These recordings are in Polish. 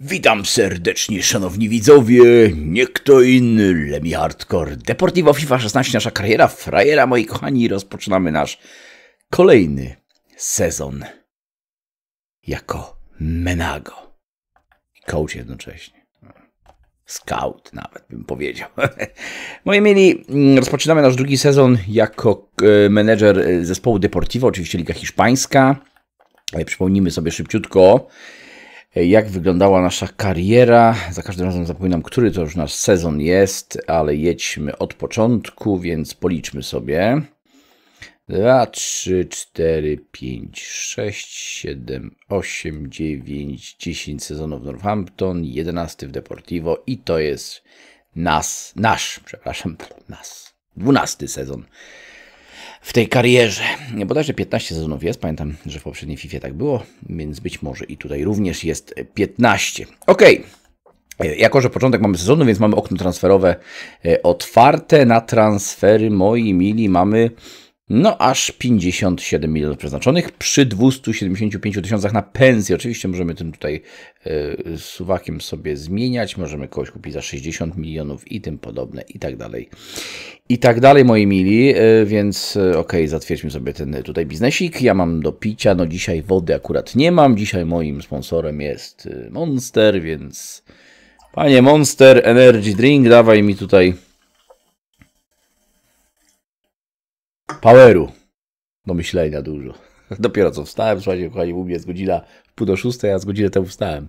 Witam serdecznie, szanowni widzowie. Nie kto inny, Lemi Hardcore. Deportivo FIFA 16, nasza kariera frajera, moi kochani. Rozpoczynamy nasz kolejny sezon jako Menago. Coach jednocześnie. Scout nawet bym powiedział. Moi no mieli, mm, rozpoczynamy nasz drugi sezon jako e, menedżer e, zespołu Deportivo, oczywiście Liga Hiszpańska. E, przypomnijmy sobie szybciutko, jak wyglądała nasza kariera. Za każdym razem zapominam, który to już nasz sezon jest, ale jedźmy od początku, więc policzmy sobie. 2, 3, 4, 5, 6, 7, 8, 9, 10 sezonów w Northampton, 11 w Deportivo i to jest nas, nasz, przepraszam, nas, 12 sezon w tej karierze. Bodajże 15 sezonów jest, pamiętam, że w poprzedniej FIFA tak było, więc być może i tutaj również jest 15. Ok. Jako, że początek mamy sezonu, więc mamy okno transferowe e, otwarte. Na transfery, moi mili, mamy no aż 57 milionów przeznaczonych przy 275 tysiącach na pensję. Oczywiście możemy tym tutaj y, suwakiem sobie zmieniać, możemy kogoś kupić za 60 milionów i tym podobne i tak dalej. I tak dalej moi mili, y, więc y, e, ok, zatwierdźmy sobie ten tutaj biznesik. Ja mam do picia, no dzisiaj wody akurat nie mam, dzisiaj moim sponsorem jest Monster, więc panie Monster Energy Drink, dawaj mi tutaj Poweru do myślenia dużo. Dopiero co wstałem, słuchajcie, kochani, u mnie jest godzina pół do szóstej, a z godziny temu wstałem.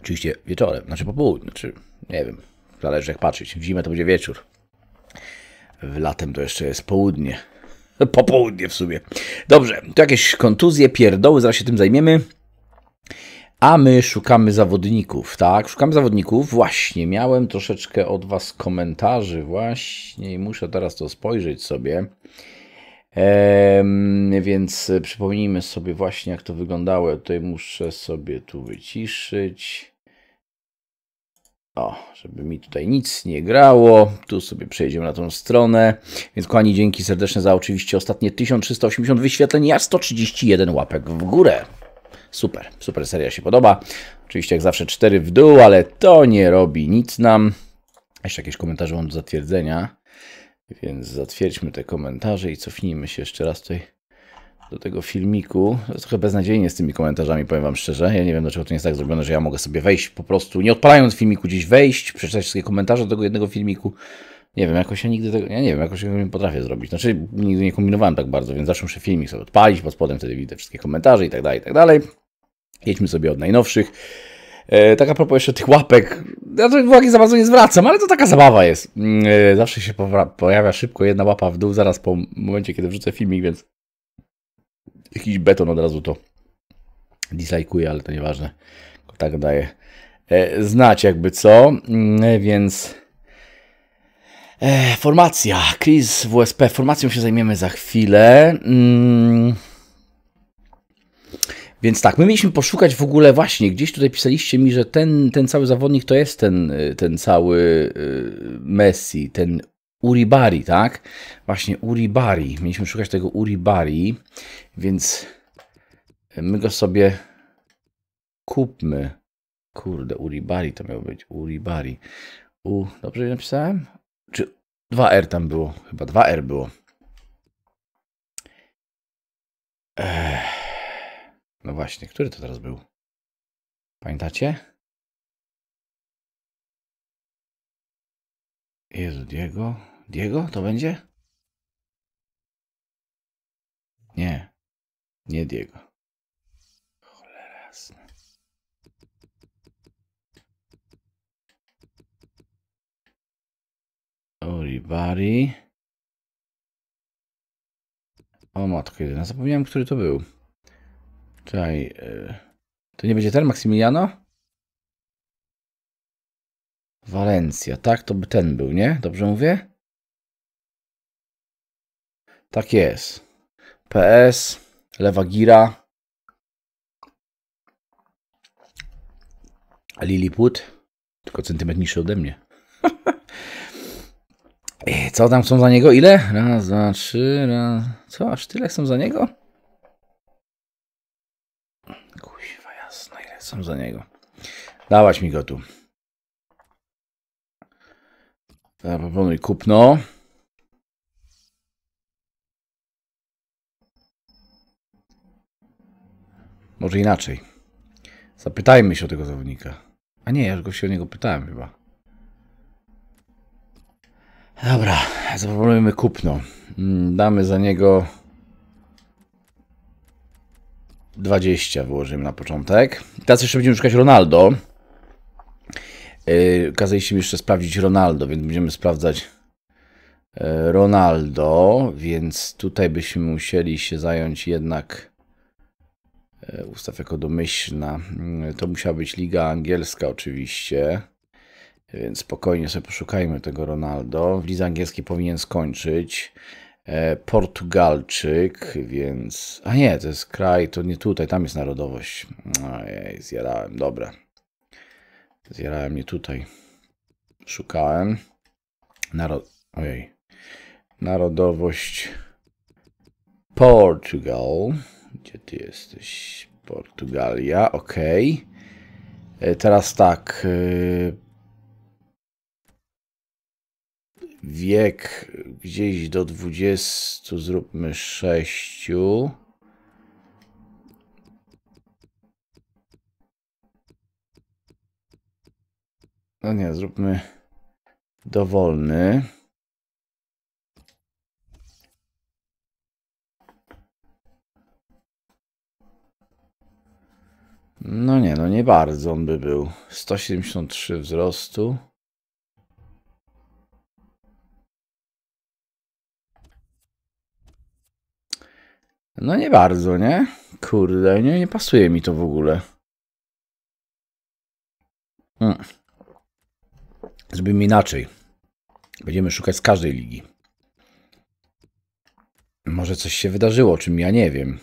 Oczywiście wieczorem, znaczy po południu, czy nie wiem, zależy jak patrzeć. W zimę to będzie wieczór. W latem to jeszcze jest południe. Popołudnie w sumie. Dobrze, tu jakieś kontuzje, pierdoły, zaraz się tym zajmiemy. A my szukamy zawodników, tak? Szukamy zawodników. Właśnie, miałem troszeczkę od Was komentarzy, właśnie, i muszę teraz to spojrzeć sobie. Ehm, więc przypomnijmy sobie właśnie, jak to wyglądało. Tutaj muszę sobie tu wyciszyć. O, żeby mi tutaj nic nie grało. Tu sobie przejdziemy na tą stronę. Więc kochani, dzięki serdeczne za oczywiście ostatnie 1380 wyświetleń, a 131 łapek w górę. Super, super seria się podoba. Oczywiście jak zawsze 4 w dół, ale to nie robi nic nam. Jeszcze jakieś komentarze mam do zatwierdzenia. Więc zatwierdźmy te komentarze i cofnijmy się jeszcze raz tutaj do tego filmiku. To jest trochę beznadziejnie z tymi komentarzami, powiem Wam szczerze. Ja nie wiem, dlaczego to nie jest tak zrobione, że ja mogę sobie wejść po prostu, nie odpalając filmiku, gdzieś wejść, przeczytać wszystkie komentarze do tego jednego filmiku. Nie wiem, jakoś ja nigdy tego, ja nie wiem, jakoś nie potrafię zrobić. Znaczy, nigdy nie kombinowałem tak bardzo, więc zawsze muszę filmik sobie odpalić, pod spodem wtedy widzę wszystkie komentarze i tak dalej, i tak dalej. Jedźmy sobie od najnowszych. E, taka propos jeszcze tych łapek. Ja to uwagi za bardzo nie zwracam, ale to taka zabawa jest. Mm, e, zawsze się pojawia szybko jedna łapa w dół, zaraz po momencie, kiedy wrzucę filmik, więc jakiś beton od razu to dislajkuje, ale to nieważne. Tak daje e, znać jakby co, mm, e, więc... E, formacja, Chris WSP. Formacją się zajmiemy za chwilę. Mm. Więc tak, my mieliśmy poszukać w ogóle właśnie, gdzieś tutaj pisaliście mi, że ten, ten cały zawodnik to jest ten, y, ten cały y, Messi, ten Uribari, tak? Właśnie Uribari. Mieliśmy szukać tego Uribari, więc my go sobie kupmy. Kurde, Uribari to miał być. Uribari. U, dobrze napisałem? Czy 2R tam było? Chyba 2R było. Ech. No właśnie, który to teraz był? Pamiętacie? Jezu, Diego? Diego to będzie? Nie, nie Diego. Cholera jasna. Oribari. O matko jedyna, zapomniałem, który to był. Czekaj. Y, to nie będzie ten Maximiliano? Walencja, tak? To by ten był, nie? Dobrze mówię? Tak jest. PS, lewa gira. Lilliput. Tylko centymetr niższy ode mnie. E, co tam są za niego? Ile? Raz, dwa, trzy, raz... Co? Aż tyle są za niego? są za niego. Dałaś mi go tu. Zaproponuj kupno. Może inaczej. Zapytajmy się o tego zawodnika. A nie, ja już go się o niego pytałem chyba. Dobra, zaproponujmy kupno. Mm, damy za niego 20 wyłożymy na początek. Teraz jeszcze będziemy szukać Ronaldo. Yy, kazaliście mi jeszcze sprawdzić Ronaldo, więc będziemy sprawdzać e, Ronaldo, więc tutaj byśmy musieli się zająć jednak e, ustaw jako domyślna. Mm, to musiała być Liga Angielska oczywiście, więc spokojnie sobie poszukajmy tego Ronaldo. W Lidze Angielskiej powinien skończyć. E, Portugalczyk, więc... A nie, to jest kraj, to nie tutaj, tam jest narodowość. Ojej, zjadałem, dobra. Zjadałem nie tutaj. Szukałem. Narod... Ojej. Narodowość... Portugal. Gdzie ty jesteś? Portugalia, ok. E, teraz tak. E, wiek gdzieś do 20, zróbmy 6. No nie, zróbmy dowolny. No nie, no nie bardzo on by był. 173 wzrostu. No nie bardzo, nie? Kurde, nie, nie pasuje mi to w ogóle. Hmm. Zrobimy inaczej. Będziemy szukać z każdej ligi. Może coś się wydarzyło, o czym ja nie wiem.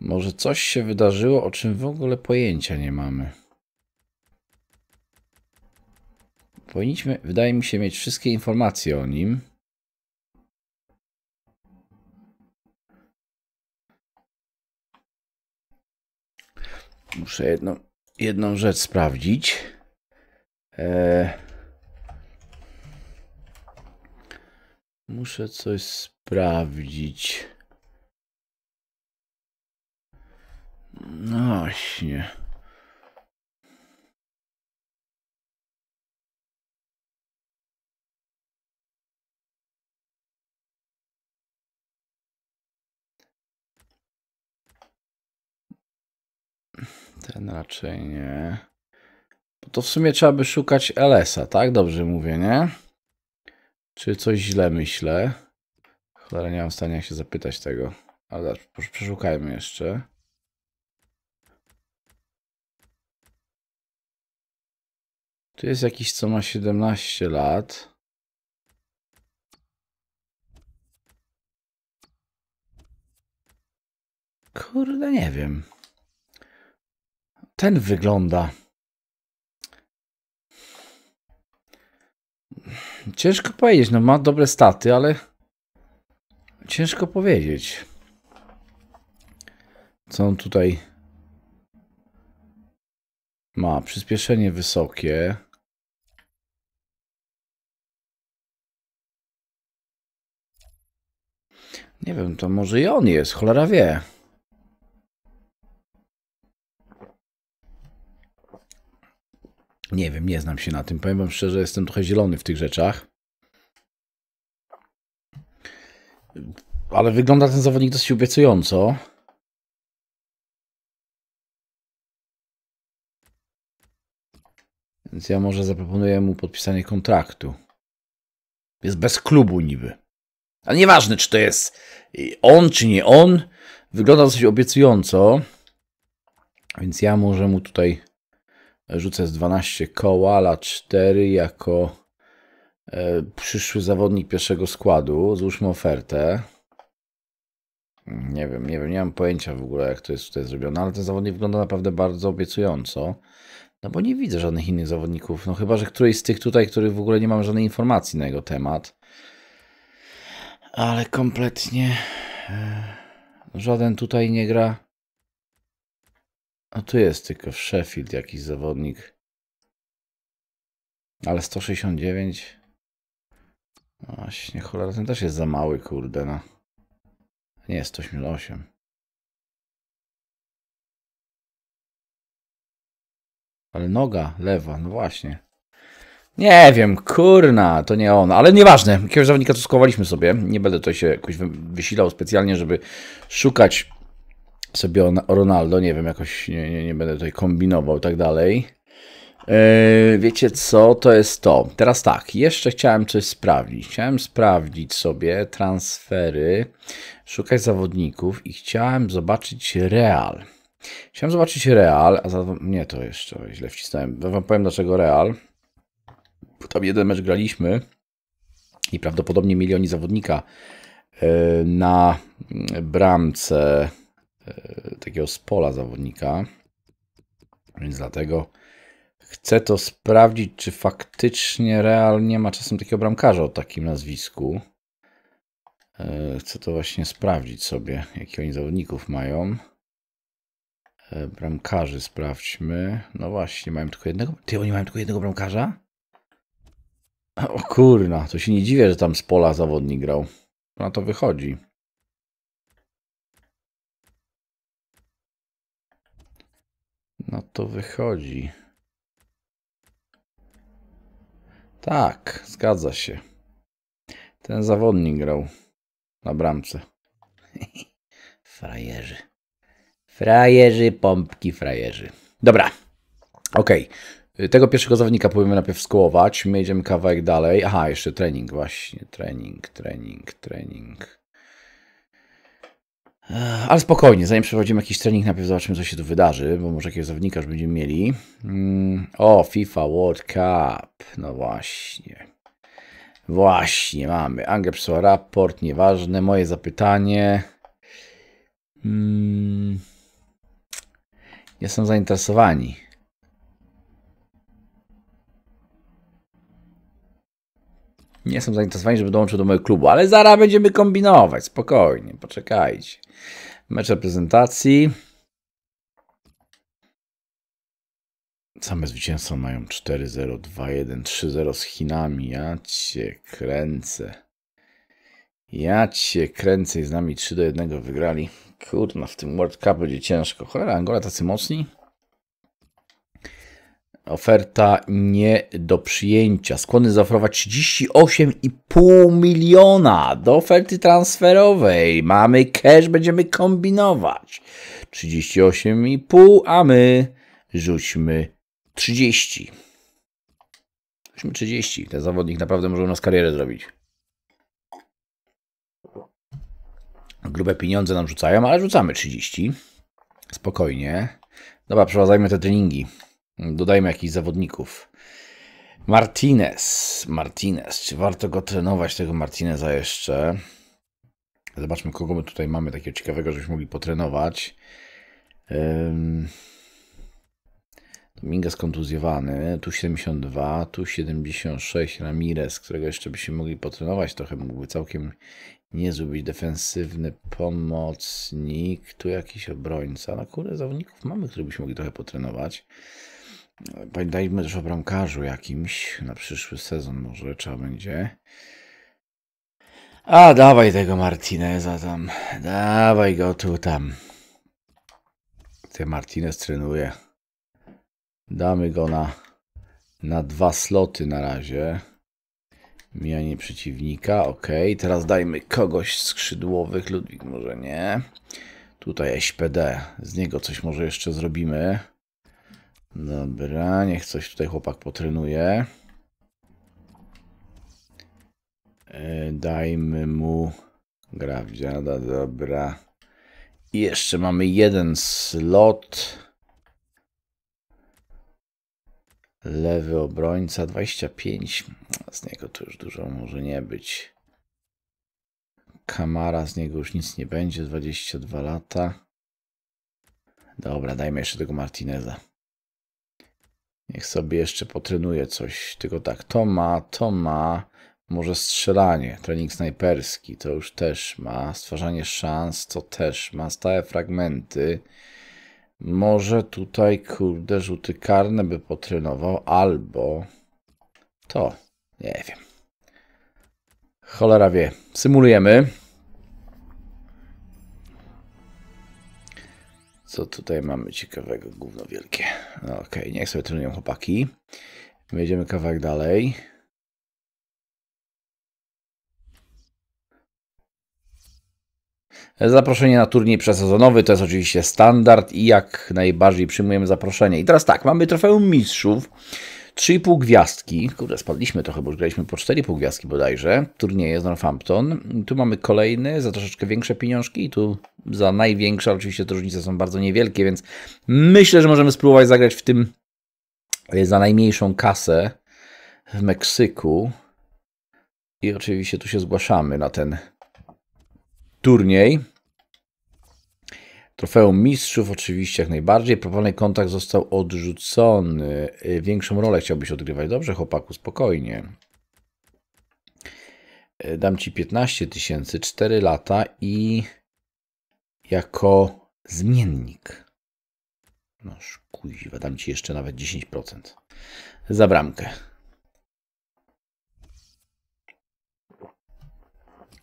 Może coś się wydarzyło, o czym w ogóle pojęcia nie mamy. Powinniśmy, wydaje mi się, mieć wszystkie informacje o nim. Muszę jedną, jedną rzecz sprawdzić. Eee, muszę coś sprawdzić. No właśnie. Ten raczej nie. Bo to w sumie trzeba by szukać LS-a, tak? Dobrze mówię, nie? Czy coś źle myślę? Cholera, nie mam w stanie się zapytać tego. Ale przeszukajmy jeszcze. Tu jest jakiś, co ma 17 lat. Kurde, nie wiem ten wygląda? Ciężko powiedzieć, no ma dobre staty, ale ciężko powiedzieć. Co on tutaj ma? Przyspieszenie wysokie. Nie wiem, to może i on jest, cholera wie. Nie wiem, nie znam się na tym. Powiem wam szczerze, jestem trochę zielony w tych rzeczach. Ale wygląda ten zawodnik dosyć obiecująco. Więc ja może zaproponuję mu podpisanie kontraktu. Jest bez klubu niby. Ale nieważne, czy to jest on, czy nie on. Wygląda dosyć obiecująco. Więc ja może mu tutaj Rzucę z 12 Koala 4 jako e, przyszły zawodnik pierwszego składu. Złóżmy ofertę. Hmm, nie wiem, nie wiem, nie mam pojęcia w ogóle, jak to jest tutaj zrobione, ale ten zawodnik wygląda naprawdę bardzo obiecująco. No bo nie widzę żadnych innych zawodników. No chyba, że któryś z tych tutaj, których w ogóle nie mam żadnej informacji na jego temat. Ale kompletnie e, żaden tutaj nie gra a tu jest tylko w Sheffield jakiś zawodnik. Ale 169... Właśnie, cholera, ten też jest za mały, kurde, no. Nie, 188. Ale noga lewa, no właśnie. Nie wiem, kurna, to nie on, ale nieważne. Jakiegoś zawodnika tu skowaliśmy sobie. Nie będę tutaj się jakoś wysilał specjalnie, żeby szukać sobie o, Ronaldo, nie wiem, jakoś nie, nie, nie będę tutaj kombinował i tak dalej. E, wiecie co, to jest to. Teraz tak, jeszcze chciałem coś sprawdzić. Chciałem sprawdzić sobie transfery, szukać zawodników i chciałem zobaczyć Real. Chciałem zobaczyć Real, a za... nie to jeszcze źle wcisnąłem. Wam powiem dlaczego Real. Bo tam jeden mecz graliśmy i prawdopodobnie mieli oni zawodnika e, na bramce E, takiego Spola zawodnika. Więc dlatego chcę to sprawdzić, czy faktycznie Real nie ma czasem takiego bramkarza o takim nazwisku. E, chcę to właśnie sprawdzić sobie, jakich oni zawodników mają. E, bramkarzy sprawdźmy. No właśnie, mają tylko jednego. Ty, oni mają tylko jednego bramkarza? O kurna, to się nie dziwię, że tam z pola zawodnik grał. Na to wychodzi. No to wychodzi. Tak, zgadza się. Ten zawodnik grał na bramce. frajerzy. Frajerzy, pompki, frajerzy. Dobra. Okej. Okay. Tego pierwszego zawodnika powinien najpierw skołować. My idziemy kawałek dalej. Aha, jeszcze trening, właśnie. Trening, trening, trening. Ale spokojnie, zanim przeprowadzimy jakiś trening, najpierw zobaczymy, co się tu wydarzy, bo może jakiegoś zawodnika już będziemy mieli. Mm, o, FIFA World Cup. No właśnie. Właśnie, mamy. Angel przysłał raport, nieważne. Moje zapytanie. Mm, nie są zainteresowani. Nie są zainteresowani, żeby dołączył do mojego klubu, ale zaraz będziemy kombinować. Spokojnie, poczekajcie. Mecz reprezentacji. Same zwycięstwa mają 4-0, 2-1, 3-0 z Chinami. Ja cię kręcę. Ja cię kręcę i z nami 3 do 1 wygrali. Kurna, w tym World Cup będzie ciężko. Cholera, Angola tacy mocni? Oferta nie do przyjęcia. Skłonny zaoferować 38,5 miliona do oferty transferowej. Mamy cash, będziemy kombinować. 38,5, a my rzućmy 30. Rzućmy 30. Ten zawodnik naprawdę może u nas karierę zrobić. Grube pieniądze nam rzucają, ale rzucamy 30. Spokojnie. Dobra, przeprowadzajmy te treningi. Dodajmy jakichś zawodników. Martinez. Martinez. Czy warto go trenować, tego Martineza jeszcze? Zobaczmy, kogo my tutaj mamy takiego ciekawego, żebyśmy mogli potrenować. Um, Dominguez kontuzjowany, tu 72, tu 76, Ramirez, którego jeszcze byśmy mogli potrenować trochę, mógłby całkiem niezły być defensywny pomocnik, tu jakiś obrońca, na no, zawodników mamy, których byśmy mogli trochę potrenować. Pamiętajmy też o bramkarzu jakimś na przyszły sezon, może trzeba będzie. A, dawaj tego Martineza tam. Dawaj go tu tam. Ty Martinez trenuje. Damy go na, na dwa sloty na razie. Mijanie przeciwnika, ok. Teraz dajmy kogoś skrzydłowych. Ludwik może nie. Tutaj SPD. Z niego coś może jeszcze zrobimy. Dobra, niech coś tutaj chłopak potrenuje. E, dajmy mu grawdziada, dobra. I jeszcze mamy jeden slot. Lewy obrońca, 25. Z niego to już dużo może nie być. Kamara, z niego już nic nie będzie, 22 lata. Dobra, dajmy jeszcze tego Martineza. Niech sobie jeszcze potrenuje coś. Tylko tak, to ma, to ma. Może strzelanie, trening snajperski, to już też ma. Stwarzanie szans, to też ma. Stałe fragmenty. Może tutaj, kurde, rzuty karne by potrenował, albo to, nie wiem. Cholera wie. Symulujemy. Co tutaj mamy ciekawego, gówno wielkie. No, Okej, okay, niech sobie trenują chłopaki. Wejdziemy kawałek dalej. Zaproszenie na turniej przesezonowy to jest oczywiście standard i jak najbardziej przyjmujemy zaproszenie. I teraz tak, mamy trofeum mistrzów. 3,5 gwiazdki. Kurde, spadliśmy trochę, bo już graliśmy po 4,5 gwiazdki bodajże. Turnieje z Northampton. Tu mamy kolejny za troszeczkę większe pieniążki i tu za największe. Oczywiście te różnice są bardzo niewielkie, więc myślę, że możemy spróbować zagrać w tym e, za najmniejszą kasę w Meksyku. I oczywiście tu się zgłaszamy na ten turniej. Trofeum Mistrzów oczywiście jak najbardziej. Proponowany kontakt został odrzucony. Y, większą rolę chciałbyś odgrywać. Dobrze, chłopaku, spokojnie. Y, dam ci 15 tysięcy, 4 lata i jako zmiennik. No kuźwa, dam ci jeszcze nawet 10% za bramkę.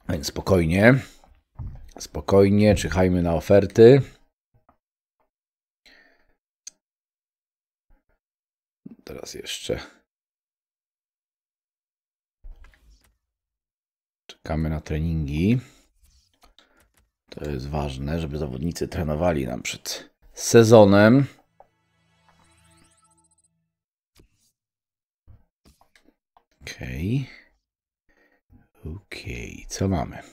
Więc spokojnie. Spokojnie, czyhajmy na oferty. Teraz jeszcze. Czekamy na treningi. To jest ważne, żeby zawodnicy trenowali nam przed sezonem. Okej. Okay. Okej, okay. co mamy?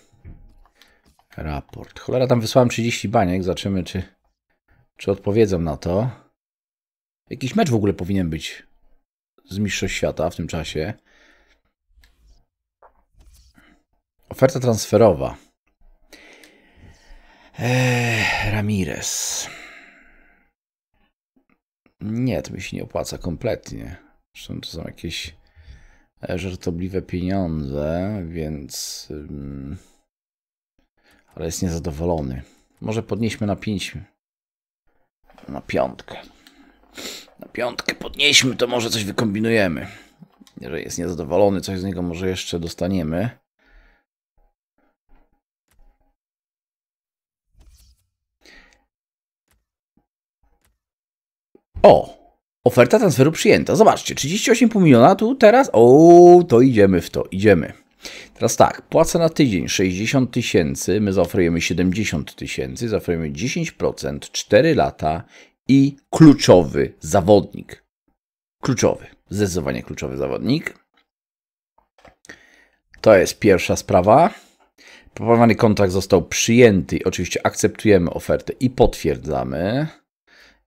Raport. Cholera, tam wysłałem 30 baniek. Zobaczymy, czy, czy odpowiedzą na to. Jakiś mecz w ogóle powinien być z Mistrzostw Świata w tym czasie. Oferta transferowa. Eee, Ramirez. Nie, to mi się nie opłaca kompletnie. Zresztą to są jakieś e, żartobliwe pieniądze, więc... Mm, ale jest niezadowolony. Może podnieśmy na 5. Na piątkę. Na piątkę podnieśmy, to może coś wykombinujemy. Jeżeli jest niezadowolony, coś z niego może jeszcze dostaniemy. O! Oferta transferu przyjęta. Zobaczcie, 38,5 miliona tu teraz. O, to idziemy w to, idziemy. Teraz tak, płaca na tydzień 60 tysięcy, my zaoferujemy 70 tysięcy, zaoferujemy 10%, 4 lata i kluczowy zawodnik. Kluczowy, zdecydowanie kluczowy zawodnik. To jest pierwsza sprawa. Proponowany kontrakt został przyjęty. Oczywiście akceptujemy ofertę i potwierdzamy.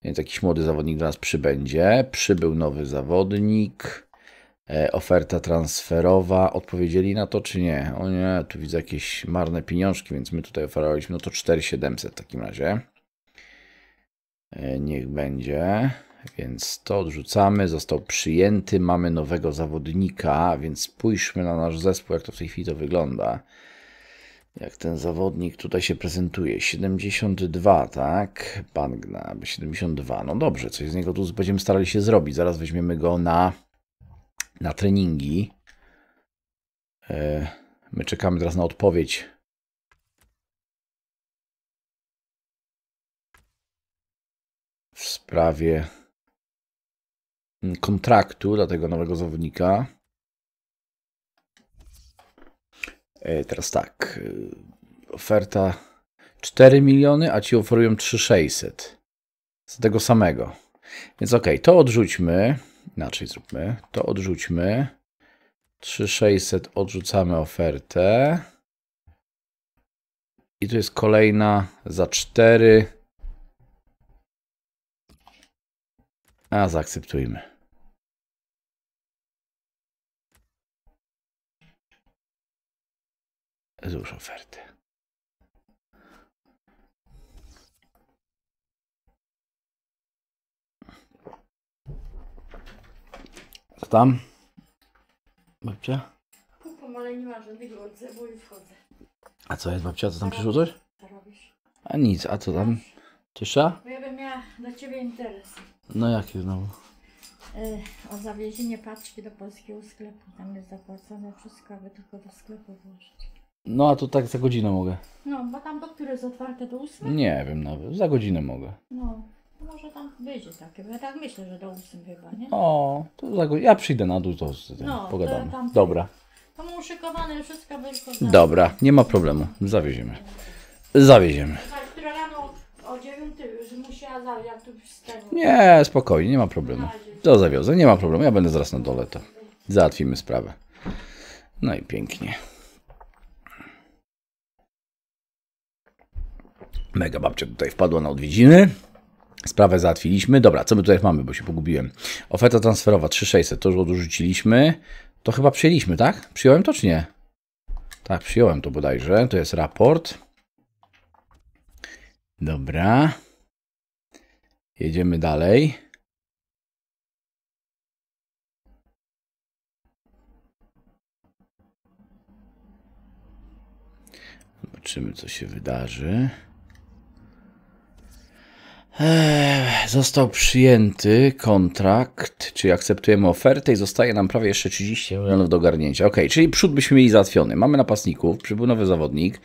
Więc jakiś młody zawodnik do nas przybędzie. Przybył nowy zawodnik. E, oferta transferowa, odpowiedzieli na to czy nie? O nie, tu widzę jakieś marne pieniążki, więc my tutaj oferowaliśmy, no to 4700 w takim razie. E, niech będzie, więc to odrzucamy, został przyjęty, mamy nowego zawodnika, więc spójrzmy na nasz zespół, jak to w tej chwili to wygląda. Jak ten zawodnik tutaj się prezentuje? 72, tak? Bangna, 72. No dobrze, coś z niego tu będziemy starali się zrobić. Zaraz weźmiemy go na na treningi. E, my czekamy teraz na odpowiedź. W sprawie kontraktu dla tego nowego zawodnika. E, teraz tak. E, oferta 4 miliony, a ci oferują 3600 z tego samego. Więc ok, to odrzućmy. Inaczej zróbmy. To odrzućmy. 3600 odrzucamy ofertę. I tu jest kolejna za 4. A zaakceptujmy. Złóż ofertę. Co tam? Babcia? Kupam, ale nie ma żadnego odzewu i wchodzę. A co jest babcia? Co tam przyszło coś? A nic, a co tam? Cisza? Bo ja bym miała do Ciebie interes. No jaki znowu? E, o zawiezienie paczki do polskiego sklepu. Tam jest zapłacone wszystko, aby tylko do sklepu włożyć. No a to tak za godzinę mogę. No, bo tam do której jest otwarte do ósmej? Nie wiem nawet, za godzinę mogę. No, może tam będzie takie, bo ja tak myślę, że do 8 chyba, nie? O, to za, ja przyjdę na dół, to z tym No, to pogadamy. tam- Dobra, Tam uszykowane wszystko będzie. dobra, nie ma problemu, zawieziemy. Zawieziemy. Która rano o 9 już musiała zawieźć, jak tu Nie, spokojnie, nie ma problemu. To zawiozę, nie ma problemu. Ja będę zaraz na dole, to załatwimy sprawę. No i pięknie. Mega babcia tutaj wpadła na odwiedziny. Sprawę załatwiliśmy. Dobra, co my tutaj mamy, bo się pogubiłem. Oferta transferowa 3600, to już odrzuciliśmy. To chyba przyjęliśmy, tak? Przyjąłem to czy nie? Tak, przyjąłem to bodajże. To jest raport. Dobra. Jedziemy dalej. Zobaczymy, co się wydarzy. Eee, został przyjęty kontrakt, czyli akceptujemy ofertę i zostaje nam prawie jeszcze 30 milionów do ogarnięcia. Ok, czyli przód byśmy mieli załatwiony. Mamy napastników, przybył nowy zawodnik,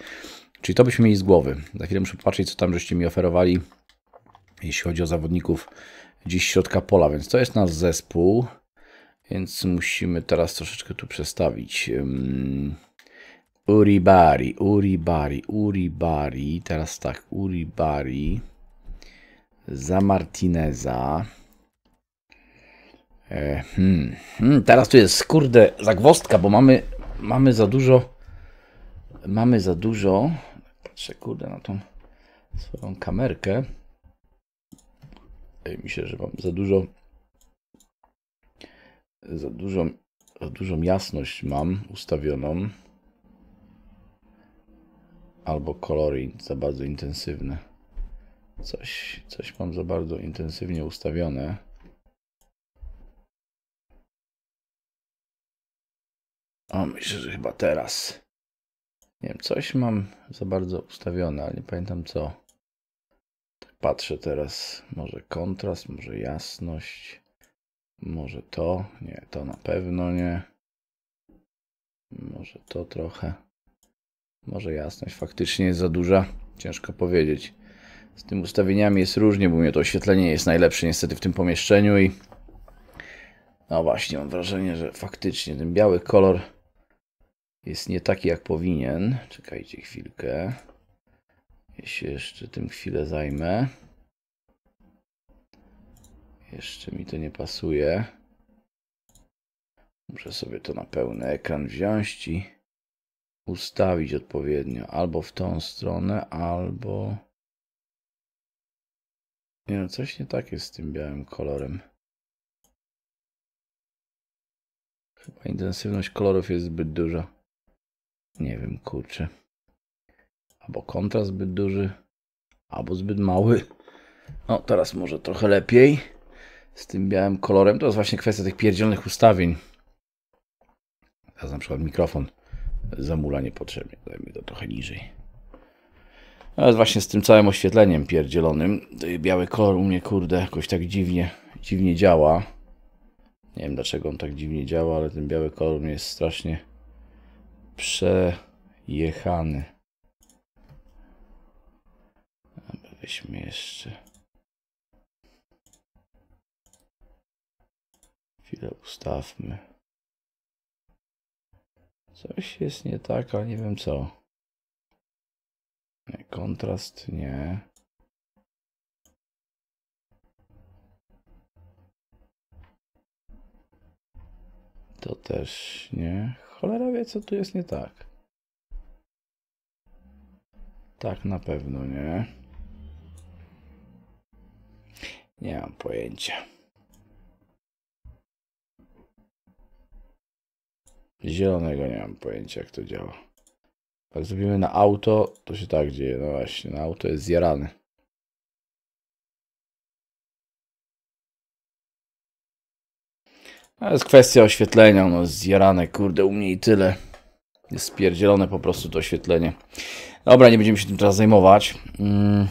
czyli to byśmy mieli z głowy. Za chwilę muszę popatrzeć, co tam żeście mi oferowali, jeśli chodzi o zawodników dziś środka pola, więc to jest nasz zespół, więc musimy teraz troszeczkę tu przestawić. Um, Uribari, Uribari, Uribari, teraz tak, Uribari za Martineza. E, hmm. Hmm, teraz tu jest kurde zagwostka, bo mamy, mamy za dużo. Mamy za dużo. Patrzę kurde na tą swoją kamerkę. Wydaje mi się, że mam za dużo. Za dużo. Za dużą jasność mam ustawioną. Albo kolory za bardzo intensywne. Coś, coś mam za bardzo intensywnie ustawione. O, myślę, że chyba teraz. Nie wiem, coś mam za bardzo ustawione, ale nie pamiętam co. Tak patrzę teraz. Może kontrast, może jasność. Może to. Nie, to na pewno nie. Może to trochę. Może jasność faktycznie jest za duża. Ciężko powiedzieć. Z tym ustawieniami jest różnie, bo mnie to oświetlenie jest najlepsze niestety w tym pomieszczeniu i no właśnie, mam wrażenie, że faktycznie ten biały kolor jest nie taki jak powinien. Czekajcie chwilkę. Ja się jeszcze tym chwilę zajmę. Jeszcze mi to nie pasuje. Muszę sobie to na pełny ekran wziąć i ustawić odpowiednio. Albo w tą stronę, albo nie no, coś nie tak jest z tym białym kolorem. Chyba intensywność kolorów jest zbyt duża. Nie wiem, kurczę. Albo kontrast zbyt duży, albo zbyt mały. No, teraz może trochę lepiej z tym białym kolorem. To jest właśnie kwestia tych pierdzielnych ustawień. Teraz na przykład mikrofon zamula niepotrzebnie. Dajmy to trochę niżej. Ale właśnie z tym całym oświetleniem pierdzielonym, biały kolor u mnie, kurde, jakoś tak dziwnie, dziwnie działa. Nie wiem dlaczego on tak dziwnie działa, ale ten biały kolor mnie jest strasznie przejechany. Weźmy jeszcze chwilę ustawmy. Coś jest nie tak, ale nie wiem co. Kontrast nie. To też nie. Cholera wie, co tu jest nie tak. Tak na pewno nie. Nie mam pojęcia. Zielonego nie mam pojęcia, jak to działa. Jak zrobimy na auto, to się tak dzieje. No właśnie, na auto jest zjarany. To jest kwestia oświetlenia, no zjarane, kurde, u mnie i tyle. Jest spierdzielone po prostu to oświetlenie. Dobra, nie będziemy się tym teraz zajmować. Mm.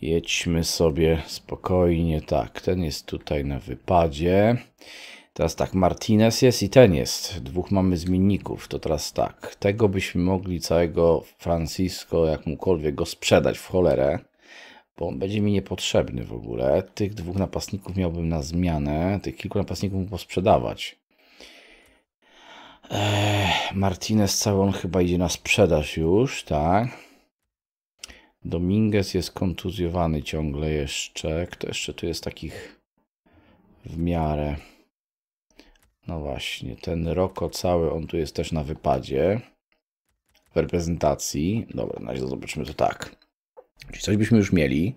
Jedźmy sobie spokojnie, tak, ten jest tutaj na wypadzie. Teraz tak, Martinez jest i ten jest. Dwóch mamy zmienników, to teraz tak. Tego byśmy mogli całego Francisco, jakmukolwiek, go sprzedać w cholerę, bo on będzie mi niepotrzebny w ogóle. Tych dwóch napastników miałbym na zmianę, tych kilku napastników mógł posprzedawać. Eee, Martinez cały on chyba idzie na sprzedaż już, tak? Dominguez jest kontuzjowany ciągle jeszcze. Kto jeszcze tu jest takich w miarę? No właśnie, ten Roko cały, on tu jest też na wypadzie. W reprezentacji. Dobra, na razie zobaczymy to tak. Czyli coś byśmy już mieli.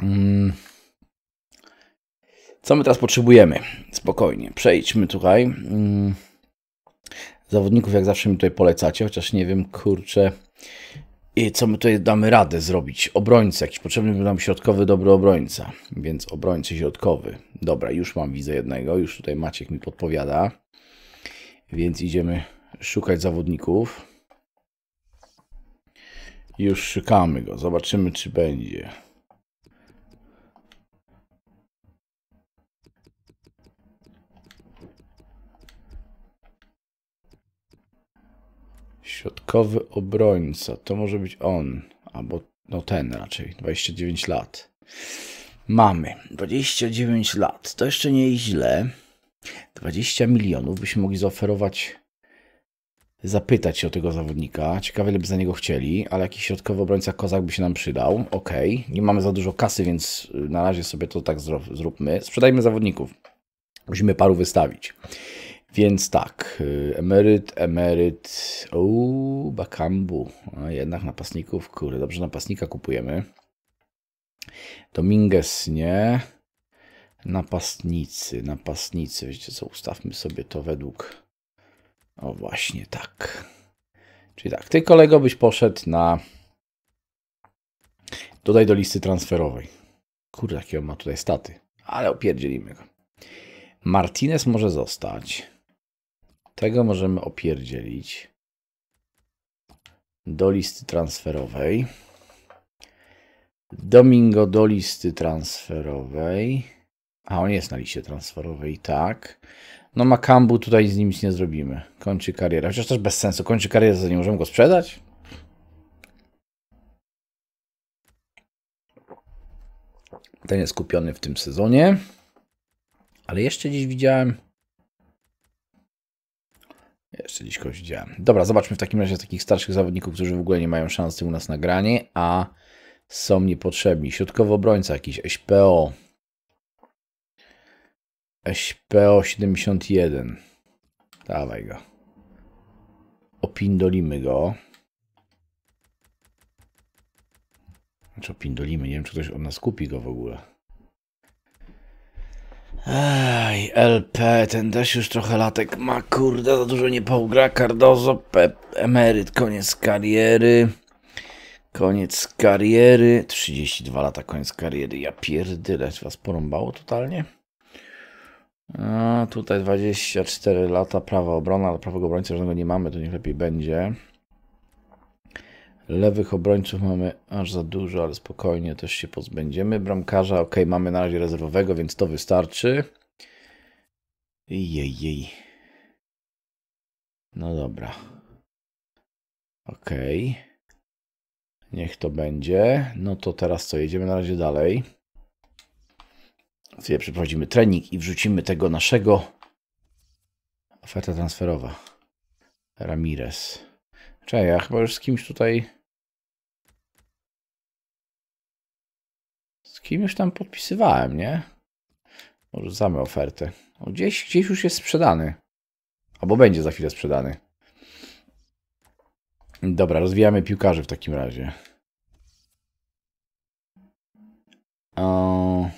Mm. Co my teraz potrzebujemy? Spokojnie, przejdźmy tutaj. Mm. Zawodników jak zawsze mi tutaj polecacie, chociaż nie wiem, kurczę, i co my tutaj damy radę zrobić? Obrońca, jakiś potrzebny był nam środkowy, dobry obrońca. Więc obrońcy środkowy. Dobra, już mam, widzę jednego. Już tutaj Maciek mi podpowiada. Więc idziemy szukać zawodników. Już szukamy go. Zobaczymy, czy będzie. Środkowy obrońca. To może być on. Albo no ten raczej. 29 lat. Mamy. 29 lat. To jeszcze nie jest źle. 20 milionów byśmy mogli zaoferować zapytać się o tego zawodnika. Ciekawe, ile by za niego chcieli, ale jakiś środkowy obrońca Kozak by się nam przydał. Ok, nie mamy za dużo kasy, więc y, na razie sobie to tak zróbmy. Sprzedajmy zawodników. Musimy paru wystawić. Więc tak, y, emeryt, emeryt, ooo, Bakambu, A no, jednak napastników, kurde, dobrze napastnika kupujemy. Dominguez nie, napastnicy, napastnicy, wiecie co, ustawmy sobie to według, o właśnie tak. Czyli tak, ty kolego byś poszedł na, dodaj do listy transferowej. Kurde, jakie on ma tutaj staty, ale opierdzielimy go. Martinez może zostać. Tego możemy opierdzielić do listy transferowej. Domingo do listy transferowej. A on jest na liście transferowej, tak. No Makambu tutaj z nim nic nie zrobimy. Kończy karierę. Chociaż też bez sensu. Kończy karierę, za nie możemy go sprzedać. Ten jest kupiony w tym sezonie. Ale jeszcze dziś widziałem jeszcze dziś kogoś widziałem. Dobra, zobaczmy w takim razie takich starszych zawodników, którzy w ogóle nie mają szansy u nas na granie, a są niepotrzebni. Środkowy obrońca jakiś, SPO. SPO 71. Dawaj go. Opindolimy go. Znaczy opindolimy, nie wiem czy ktoś od nas kupi go w ogóle. Ej, LP, ten też już trochę latek ma, kurde, za dużo nie pougra, Cardozo, pep, emeryt, koniec kariery, koniec kariery, 32 lata, koniec kariery, ja pierdyle, czy was porąbało totalnie? A, tutaj 24 lata, prawa obrona, ale prawego obrońcy żadnego nie mamy, to niech lepiej będzie. Lewych obrońców mamy aż za dużo, ale spokojnie też się pozbędziemy. Bramkarza, ok, mamy na razie rezerwowego, więc to wystarczy. Jej, jej. No dobra. Ok. Niech to będzie. No to teraz co? Jedziemy na razie dalej. Sobie przeprowadzimy trening i wrzucimy tego naszego. Oferta transferowa. Ramirez. Cześć, ja chyba już z kimś tutaj Kim już tam podpisywałem, nie? Rzucamy ofertę. O, no, gdzieś, gdzieś już jest sprzedany. Albo będzie za chwilę sprzedany. Dobra, rozwijamy piłkarzy w takim razie. O...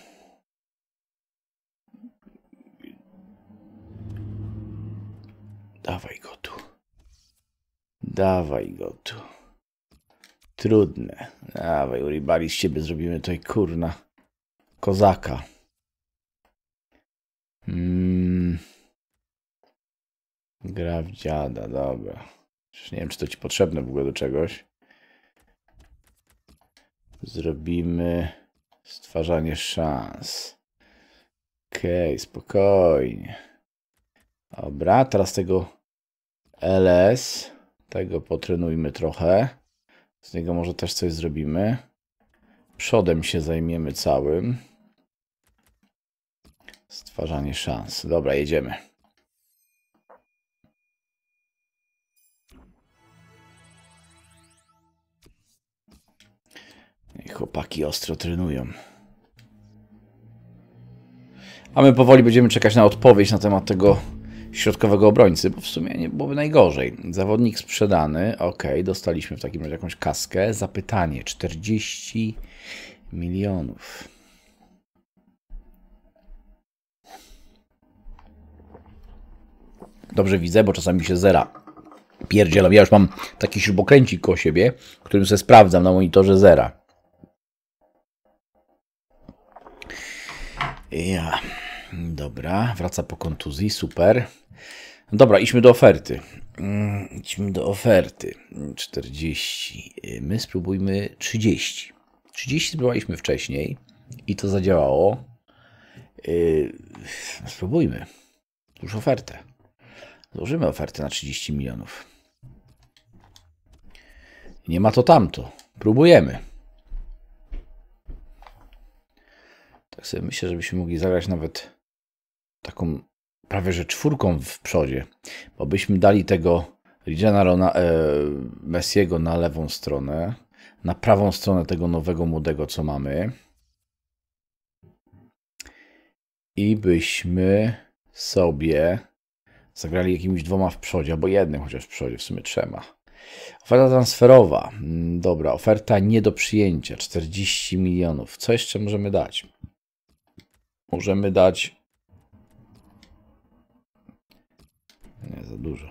Dawaj go tu. Dawaj go tu. Trudne. Dawaj, Uribali, z ciebie zrobimy tutaj kurna kozaka. Mm. Gra w dziada, dobra. Już nie wiem, czy to ci potrzebne w ogóle do czegoś. Zrobimy stwarzanie szans. Okej, okay, spokojnie. Dobra, teraz tego LS. Tego potrenujmy trochę. Z niego może też coś zrobimy. Przodem się zajmiemy całym. Stwarzanie szans. Dobra, jedziemy. I chłopaki ostro trenują. A my powoli będziemy czekać na odpowiedź na temat tego środkowego obrońcy, bo w sumie nie byłoby najgorzej. Zawodnik sprzedany, ok, dostaliśmy w takim razie jakąś kaskę. Zapytanie, 40 milionów. Dobrze widzę, bo czasami się zera. Pierdzielam, ja już mam taki śrubokręcik koło siebie, którym sobie sprawdzam na monitorze zera. Ja. Dobra, wraca po kontuzji, super. Dobra, idźmy do oferty. Mm, idźmy do oferty. 40. Y, my spróbujmy 30. 30 spróbowaliśmy wcześniej i to zadziałało. Y, spróbujmy. Złóż ofertę. Złożymy ofertę na 30 milionów. Nie ma to tamto. Próbujemy. Tak sobie myślę, żebyśmy mogli zagrać nawet taką prawie że czwórką w przodzie, bo byśmy dali tego Ligiana Rona, e, Messiego na lewą stronę, na prawą stronę tego nowego młodego, co mamy. I byśmy sobie zagrali jakimiś dwoma w przodzie, albo jednym chociaż w przodzie, w sumie trzema. Oferta transferowa. Mm, dobra, oferta nie do przyjęcia. 40 milionów. Co jeszcze możemy dać? Możemy dać nie za dużo.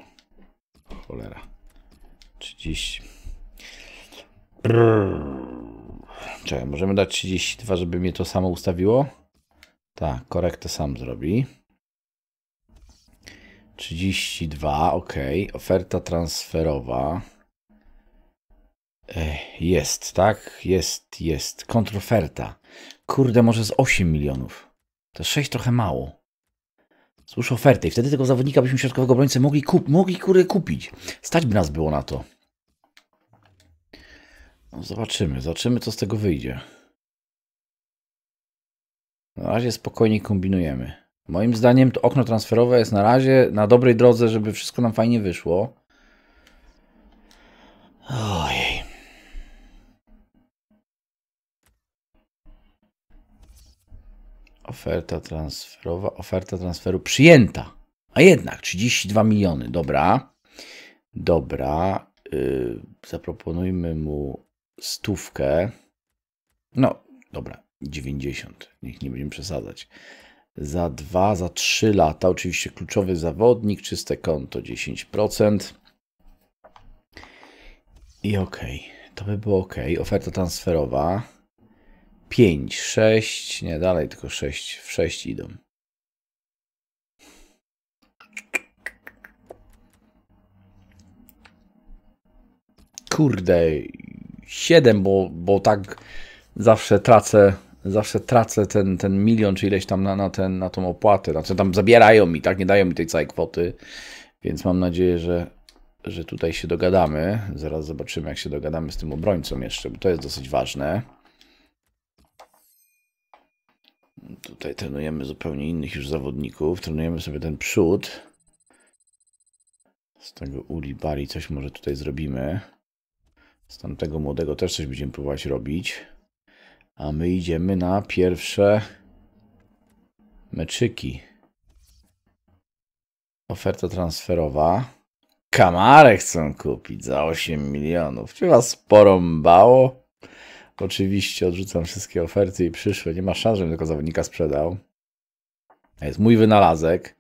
Cholera. 30. Czekaj, możemy dać 32, żeby mnie to samo ustawiło? Tak, korektę sam zrobi. 32, ok. Oferta transferowa. Jest, tak? Jest, jest. Kontroferta. Kurde, może z 8 milionów. To 6 trochę mało. Słyszę ofertę i wtedy tego zawodnika byśmy środkowego obrońcę mogli, kup mogli kurę kupić. Stać by nas było na to. No zobaczymy, zobaczymy co z tego wyjdzie. Na razie spokojnie kombinujemy. Moim zdaniem to okno transferowe jest na razie na dobrej drodze, żeby wszystko nam fajnie wyszło. Ojej. Oferta transferowa, oferta transferu przyjęta. A jednak 32 miliony, dobra. Dobra. Yy, zaproponujmy mu stówkę. No, dobra, 90. Niech nie będziemy przesadzać. Za 2, za 3 lata. Oczywiście kluczowy zawodnik, czyste konto 10%. I ok, to by było ok. Oferta transferowa. 5, 6, nie dalej, tylko 6, w 6 idą. Kurde, 7, bo, bo tak zawsze tracę, zawsze tracę ten, ten milion czy ileś tam na, na, ten, na tą opłatę. Znaczy tam zabierają mi, tak, nie dają mi tej całej kwoty, więc mam nadzieję, że, że tutaj się dogadamy. Zaraz zobaczymy, jak się dogadamy z tym obrońcą jeszcze, bo to jest dosyć ważne. Tutaj trenujemy zupełnie innych już zawodników. Trenujemy sobie ten przód. Z tego Uli Bali. coś może tutaj zrobimy. Z tamtego młodego też coś będziemy próbować robić. A my idziemy na pierwsze meczyki. Oferta transferowa. Kamarę chcą kupić za 8 milionów. Czy was porąbało? Oczywiście odrzucam wszystkie oferty i przyszłe. Nie ma szans, żebym tego zawodnika sprzedał. To jest mój wynalazek,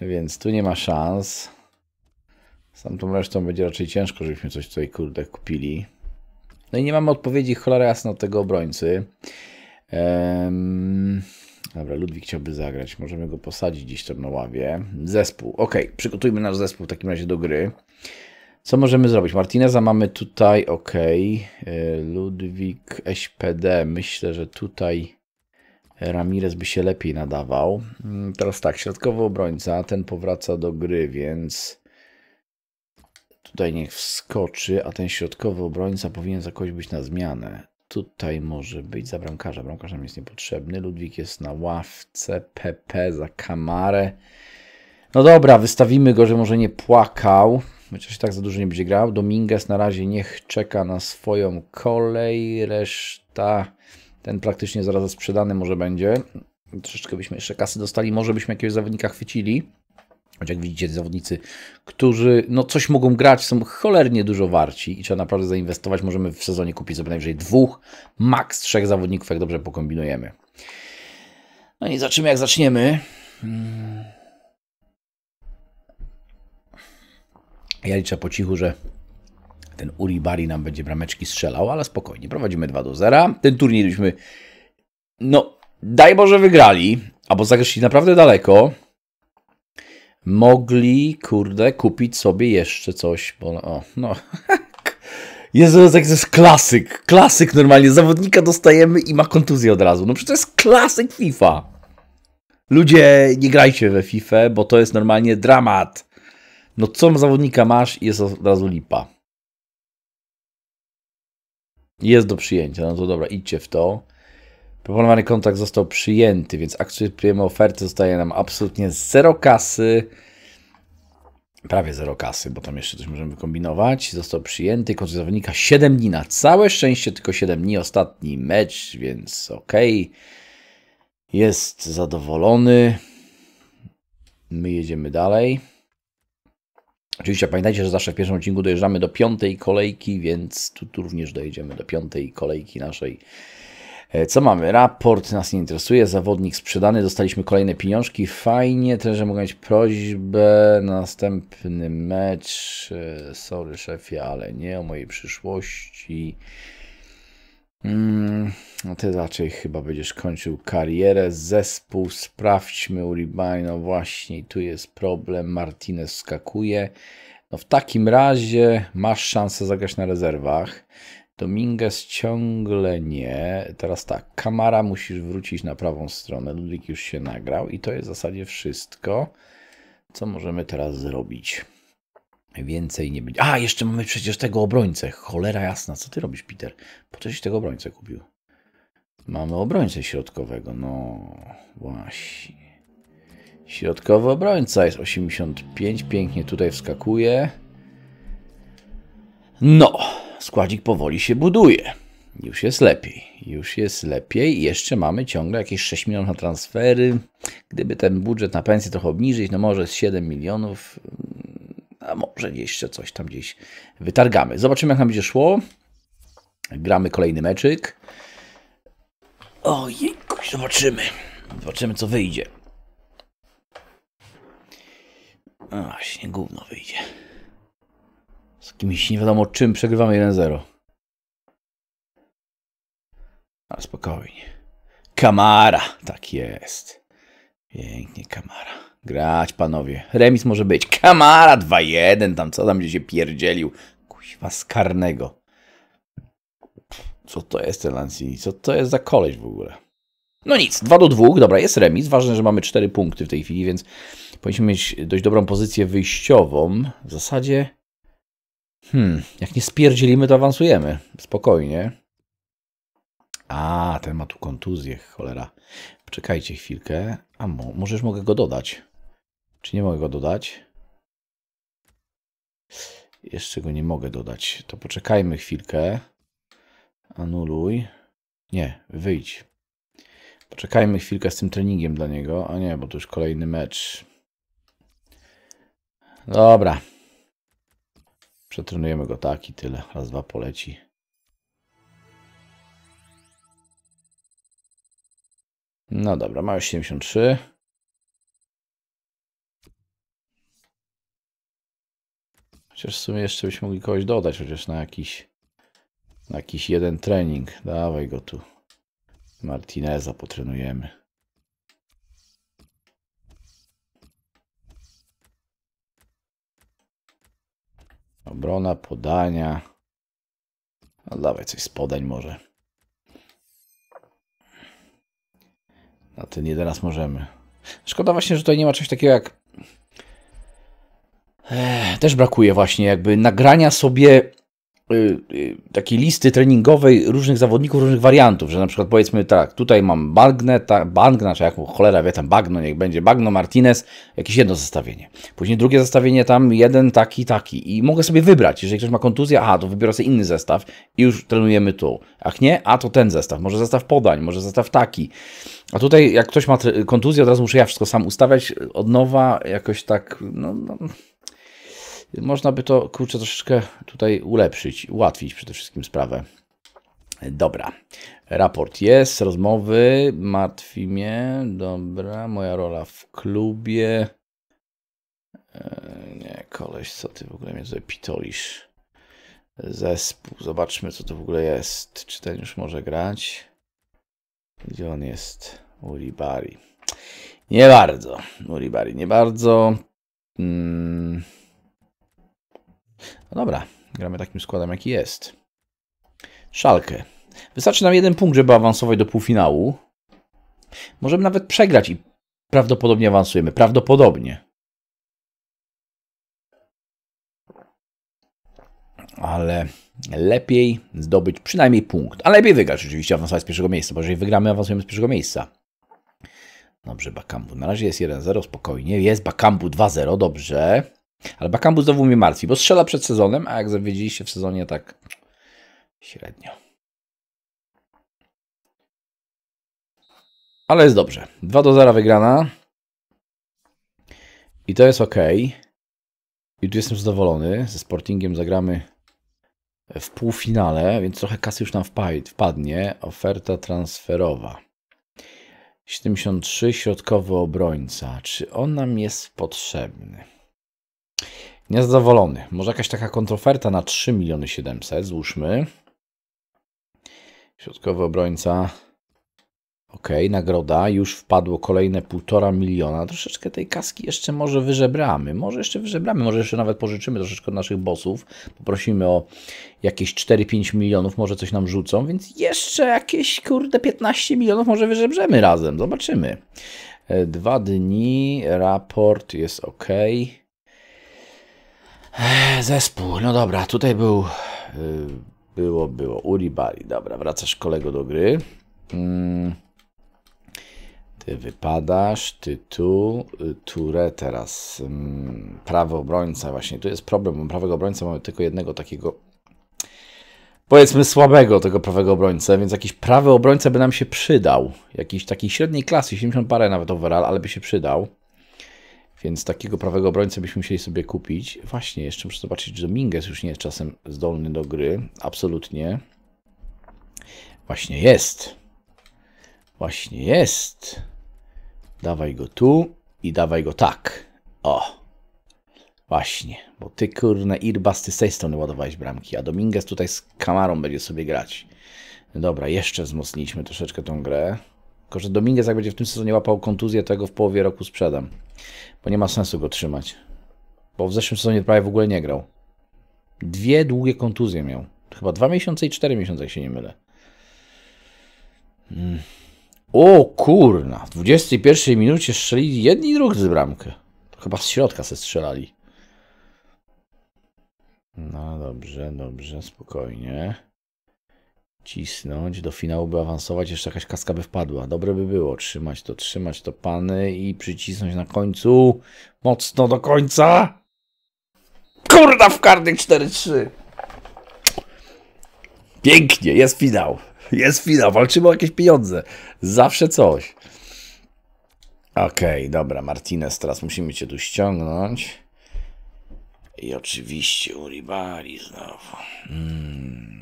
więc tu nie ma szans. Z tamtą resztą będzie raczej ciężko, żebyśmy coś tutaj kurde kupili. No i nie mamy odpowiedzi cholera jasno od tego obrońcy. dobra, Ludwik chciałby zagrać. Możemy go posadzić gdzieś tam na ławie. Zespół. Ok, przygotujmy nasz zespół w takim razie do gry. Co możemy zrobić? Martineza mamy tutaj, ok. E, Ludwik SPD, myślę, że tutaj Ramirez by się lepiej nadawał. Mm, teraz tak, środkowy obrońca, ten powraca do gry, więc tutaj niech wskoczy, a ten środkowy obrońca powinien za kogoś być na zmianę. Tutaj może być za bramkarza, bramkarz nam jest niepotrzebny. Ludwik jest na ławce, PP za kamarę. No dobra, wystawimy go, że może nie płakał chociaż i tak za dużo nie będzie grał. Dominguez na razie niech czeka na swoją kolej, reszta ten praktycznie zaraz sprzedany może będzie. Troszeczkę byśmy jeszcze kasy dostali, może byśmy jakiegoś zawodnika chwycili. Choć jak widzicie, zawodnicy, którzy no coś mogą grać, są cholernie dużo warci i trzeba naprawdę zainwestować. Możemy w sezonie kupić sobie najwyżej dwóch, maks trzech zawodników, jak dobrze pokombinujemy. No i zobaczymy, jak zaczniemy. Hmm. Ja liczę po cichu, że ten Uri Bari nam będzie brameczki strzelał, ale spokojnie, prowadzimy 2 do 0. Ten turniej byśmy, no, daj Boże wygrali, albo zagrzeli naprawdę daleko. Mogli, kurde, kupić sobie jeszcze coś, bo o, no, Jezu, jak to jest klasyk, klasyk normalnie, zawodnika dostajemy i ma kontuzję od razu, no przecież to jest klasyk FIFA. Ludzie, nie grajcie we FIFA, bo to jest normalnie dramat no co zawodnika masz i jest od razu lipa. Jest do przyjęcia, no to dobra, idźcie w to. Proponowany kontakt został przyjęty, więc akceptujemy ofertę, zostaje nam absolutnie zero kasy. Prawie zero kasy, bo tam jeszcze coś możemy wykombinować. Został przyjęty, kontrakt zawodnika 7 dni na całe szczęście, tylko 7 dni, ostatni mecz, więc okej. Okay. Jest zadowolony. My jedziemy dalej. Oczywiście pamiętajcie, że zawsze w pierwszym odcinku dojeżdżamy do piątej kolejki, więc tu, tu również dojedziemy do piątej kolejki naszej. E, co mamy? Raport nas nie interesuje, zawodnik sprzedany, dostaliśmy kolejne pieniążki, fajnie, trenerze mogę mieć prośbę, następny mecz, e, sorry szefie, ale nie o mojej przyszłości. Mm, no ty raczej chyba będziesz kończył karierę. Zespół, sprawdźmy u No właśnie, tu jest problem. Martinez skakuje. No w takim razie masz szansę zagrać na rezerwach. Dominguez ciągle nie. Teraz tak, Kamara musisz wrócić na prawą stronę. Ludwik już się nagrał i to jest w zasadzie wszystko, co możemy teraz zrobić. Więcej nie będzie. A, jeszcze mamy przecież tego obrońcę. Cholera jasna, co ty robisz, Peter? Po coś tego obrońcę kupił? Mamy obrońcę środkowego, no właśnie. Środkowy obrońca jest 85, pięknie tutaj wskakuje. No, składzik powoli się buduje. Już jest lepiej, już jest lepiej. Jeszcze mamy ciągle jakieś 6 milionów na transfery. Gdyby ten budżet na pensję trochę obniżyć, no może z 7 milionów, a może jeszcze coś tam gdzieś wytargamy. Zobaczymy, jak nam będzie szło. Gramy kolejny meczyk. Ojejku, zobaczymy. Zobaczymy, co wyjdzie. A, właśnie, gówno wyjdzie. Z kimś nie wiadomo czym przegrywamy 1-0. Ale spokojnie. Kamara, tak jest. Pięknie, Kamara. Grać, panowie. Remis może być. Kamara 2-1, tam co tam gdzie się pierdzielił. Kuźwa skarnego. Co to jest ten Lanzini? Co to jest za koleś w ogóle? No nic, 2 do 2, dobra, jest remis. Ważne, że mamy 4 punkty w tej chwili, więc powinniśmy mieć dość dobrą pozycję wyjściową. W zasadzie, hmm, jak nie spierdzielimy, to awansujemy. Spokojnie. A, ten ma tu kontuzję, cholera. Poczekajcie chwilkę. A, mo możesz mogę go dodać. Czy nie mogę go dodać? Jeszcze go nie mogę dodać. To poczekajmy chwilkę. Anuluj. Nie, wyjdź. Poczekajmy chwilkę z tym treningiem dla niego. A nie, bo to już kolejny mecz. Dobra. Przetrenujemy go tak i tyle. Raz, dwa poleci. No dobra, ma już 73. Chociaż w sumie jeszcze byśmy mogli kogoś dodać, chociaż na jakiś, na jakiś jeden trening. Dawaj go tu. Martineza potrenujemy. Obrona, podania. No dawaj coś z podań może. Na ten jeden raz możemy. Szkoda właśnie, że tutaj nie ma czegoś takiego jak też brakuje właśnie jakby nagrania sobie y, y, takiej listy treningowej różnych zawodników, różnych wariantów, że na przykład powiedzmy tak, tutaj mam Bagnę, ta, Bagna, czy jak cholera wie, tam Bagno, niech będzie Bagno, Martinez, jakieś jedno zestawienie. Później drugie zestawienie tam, jeden taki, taki i mogę sobie wybrać, jeżeli ktoś ma kontuzję, aha, to wybiorę sobie inny zestaw i już trenujemy tu. ach nie, a to ten zestaw, może zestaw podań, może zestaw taki. A tutaj jak ktoś ma kontuzję, od razu muszę ja wszystko sam ustawiać y, od nowa, jakoś tak, no, no można by to, kurczę, troszeczkę tutaj ulepszyć, ułatwić przede wszystkim sprawę. Dobra, raport jest, rozmowy, martwi mnie, dobra, moja rola w klubie. E, nie, koleś, co ty w ogóle mnie tutaj pitolisz? Zespół, zobaczmy co to w ogóle jest. Czy ten już może grać? Gdzie on jest? Uribari. Nie bardzo, Uribari, nie bardzo. Hmm. No dobra, gramy takim składem jaki jest. Szalkę. Wystarczy nam jeden punkt, żeby awansować do półfinału. Możemy nawet przegrać i prawdopodobnie awansujemy. Prawdopodobnie. Ale lepiej zdobyć przynajmniej punkt. A lepiej wygrać oczywiście, awansować z pierwszego miejsca, bo jeżeli wygramy, awansujemy z pierwszego miejsca. Dobrze, Bakambu. Na razie jest 1-0, spokojnie. Jest Bakambu 2-0, dobrze. Ale Bakambu znowu mnie martwi, bo strzela przed sezonem, a jak zawiedzieliście w sezonie tak średnio. Ale jest dobrze. 2 do 0 wygrana. I to jest ok. I tu jestem zadowolony. Ze Sportingiem zagramy w półfinale, więc trochę kasy już nam wpadnie. Oferta transferowa. 73 środkowy obrońca. Czy on nam jest potrzebny? Niezadowolony. Może jakaś taka kontroferta na 3 miliony 700, złóżmy. Środkowy obrońca. Ok, nagroda. Już wpadło kolejne półtora miliona. Troszeczkę tej kaski jeszcze może wyżebramy. Może jeszcze wyżebramy, może jeszcze nawet pożyczymy troszeczkę od naszych bossów. Poprosimy o jakieś 4-5 milionów, może coś nam rzucą, więc jeszcze jakieś, kurde, 15 milionów może wyżebrzemy razem. Zobaczymy. E, dwa dni, raport jest ok. Zespół, no dobra, tutaj był... Y, było, było, Bali. dobra, wracasz kolego do gry. Mm. Ty wypadasz, ty tu, y, Ture teraz. Mm, prawego obrońca, właśnie tu jest problem, bo prawego obrońca mamy tylko jednego takiego powiedzmy słabego tego prawego obrońca, więc jakiś prawy obrońca by nam się przydał. Jakiś taki średniej klasy, 70 parę nawet overall, ale by się przydał. Więc takiego prawego obrońcę byśmy musieli sobie kupić. Właśnie, jeszcze muszę zobaczyć, że Dominguez już nie jest czasem zdolny do gry. Absolutnie. Właśnie jest. Właśnie jest. Dawaj go tu i dawaj go tak. O. Właśnie, bo ty kurna Irbas, ty z tej strony ładowałeś bramki, a Dominguez tutaj z kamarą będzie sobie grać. Dobra, jeszcze wzmocniliśmy troszeczkę tą grę. Tylko, że Dominguez jak będzie w tym sezonie łapał kontuzję, tego w połowie roku sprzedam. Bo nie ma sensu go trzymać. Bo w zeszłym sezonie prawie w ogóle nie grał. Dwie długie kontuzje miał. Chyba dwa miesiące i cztery miesiące, jak się nie mylę. Mm. O kurna, w 21 minucie strzelili jedni i z bramkę. Chyba z środka se strzelali. No dobrze, dobrze, spokojnie cisnąć, do finału by awansować, jeszcze jakaś kaska by wpadła. Dobre by było trzymać to, trzymać to pany i przycisnąć na końcu mocno do końca. Kurda w karnych 4-3. Pięknie, jest finał. Jest finał, walczymy o jakieś pieniądze. Zawsze coś. Okej, okay, dobra, Martinez, teraz musimy cię tu ściągnąć. I oczywiście Uribari znowu. Hmm.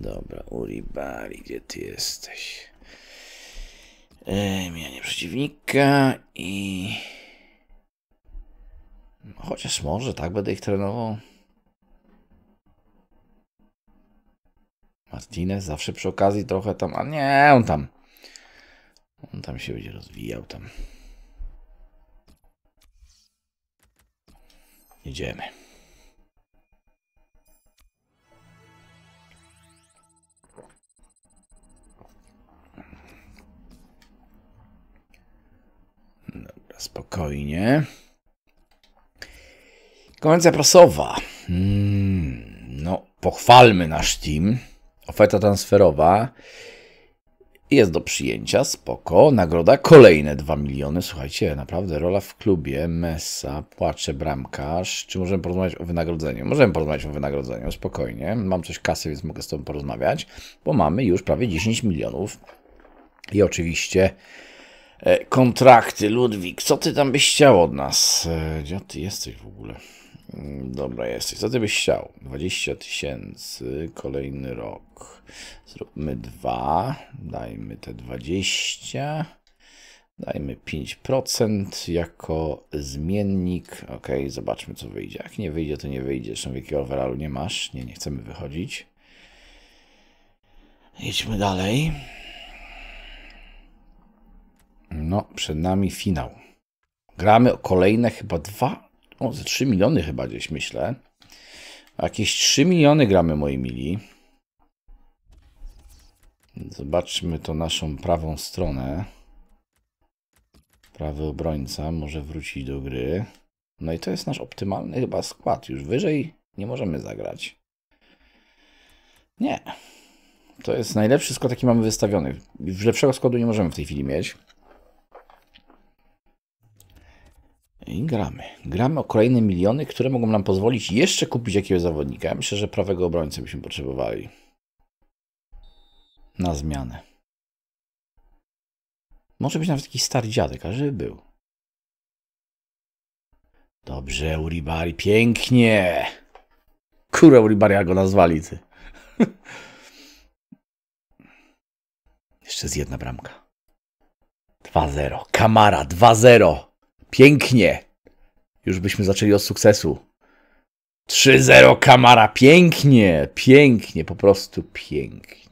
Dobra, Uribari, gdzie ty jesteś? E, mianie przeciwnika i... No, chociaż może, tak? Będę ich trenował. Martinez zawsze przy okazji trochę tam... A nie, on tam... On tam się będzie rozwijał tam. Idziemy. Spokojnie. Konwencja prasowa. Hmm, no, pochwalmy nasz team. Oferta transferowa jest do przyjęcia, spoko. Nagroda kolejne 2 miliony. Słuchajcie, naprawdę rola w klubie, Mesa, płacze bramkarz. Czy możemy porozmawiać o wynagrodzeniu? Możemy porozmawiać o wynagrodzeniu, spokojnie. Mam coś kasy, więc mogę z tobą porozmawiać, bo mamy już prawie 10 milionów. I oczywiście E, kontrakty. Ludwik, co ty tam byś chciał od nas? E, gdzie ty jesteś w ogóle? Mm, dobra, jesteś. Co ty byś chciał? 20 tysięcy, kolejny rok. Zróbmy dwa. Dajmy te 20. Dajmy 5% jako zmiennik. Ok, zobaczmy co wyjdzie. Jak nie wyjdzie, to nie wyjdzie. Zresztą jakiego overallu nie masz. Nie, nie chcemy wychodzić. Idźmy dalej. No, przed nami finał. Gramy kolejne chyba dwa, o, ze trzy miliony chyba gdzieś myślę. Jakieś 3 miliony gramy, moi mili. Zobaczmy to naszą prawą stronę. Prawy obrońca może wrócić do gry. No i to jest nasz optymalny chyba skład. Już wyżej nie możemy zagrać. Nie. To jest najlepszy skład, jaki mamy wystawiony. Lepszego składu nie możemy w tej chwili mieć. I gramy. Gramy o kolejne miliony, które mogą nam pozwolić jeszcze kupić jakiegoś zawodnika. Ja myślę, że prawego obrońcę byśmy potrzebowali. Na zmianę. Może być nawet jakiś stary dziadek, a żeby był. Dobrze, Uribari, pięknie! Kurę Uribari, jak go nazwali, ty. Jeszcze z jedna bramka. 2-0. Kamara 2-0. Pięknie. Już byśmy zaczęli od sukcesu. 3-0 Kamara. Pięknie. Pięknie. Po prostu pięknie.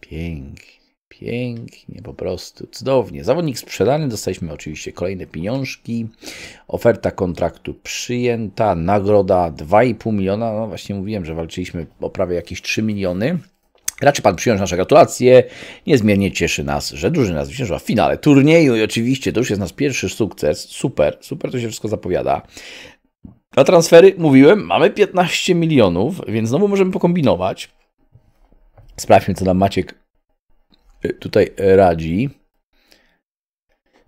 Pięknie. Pięknie, po prostu cudownie. Zawodnik sprzedany, dostaliśmy oczywiście kolejne pieniążki. Oferta kontraktu przyjęta, nagroda 2,5 miliona. No właśnie mówiłem, że walczyliśmy o prawie jakieś 3 miliony. Raczy Pan przyjąć nasze gratulacje. Niezmiernie cieszy nas, że drużyna zwyciężyła w finale turnieju i oczywiście to już jest nasz pierwszy sukces. Super, super to się wszystko zapowiada. Na transfery mówiłem, mamy 15 milionów, więc znowu możemy pokombinować. Sprawdźmy, co nam Maciek y, tutaj y, radzi.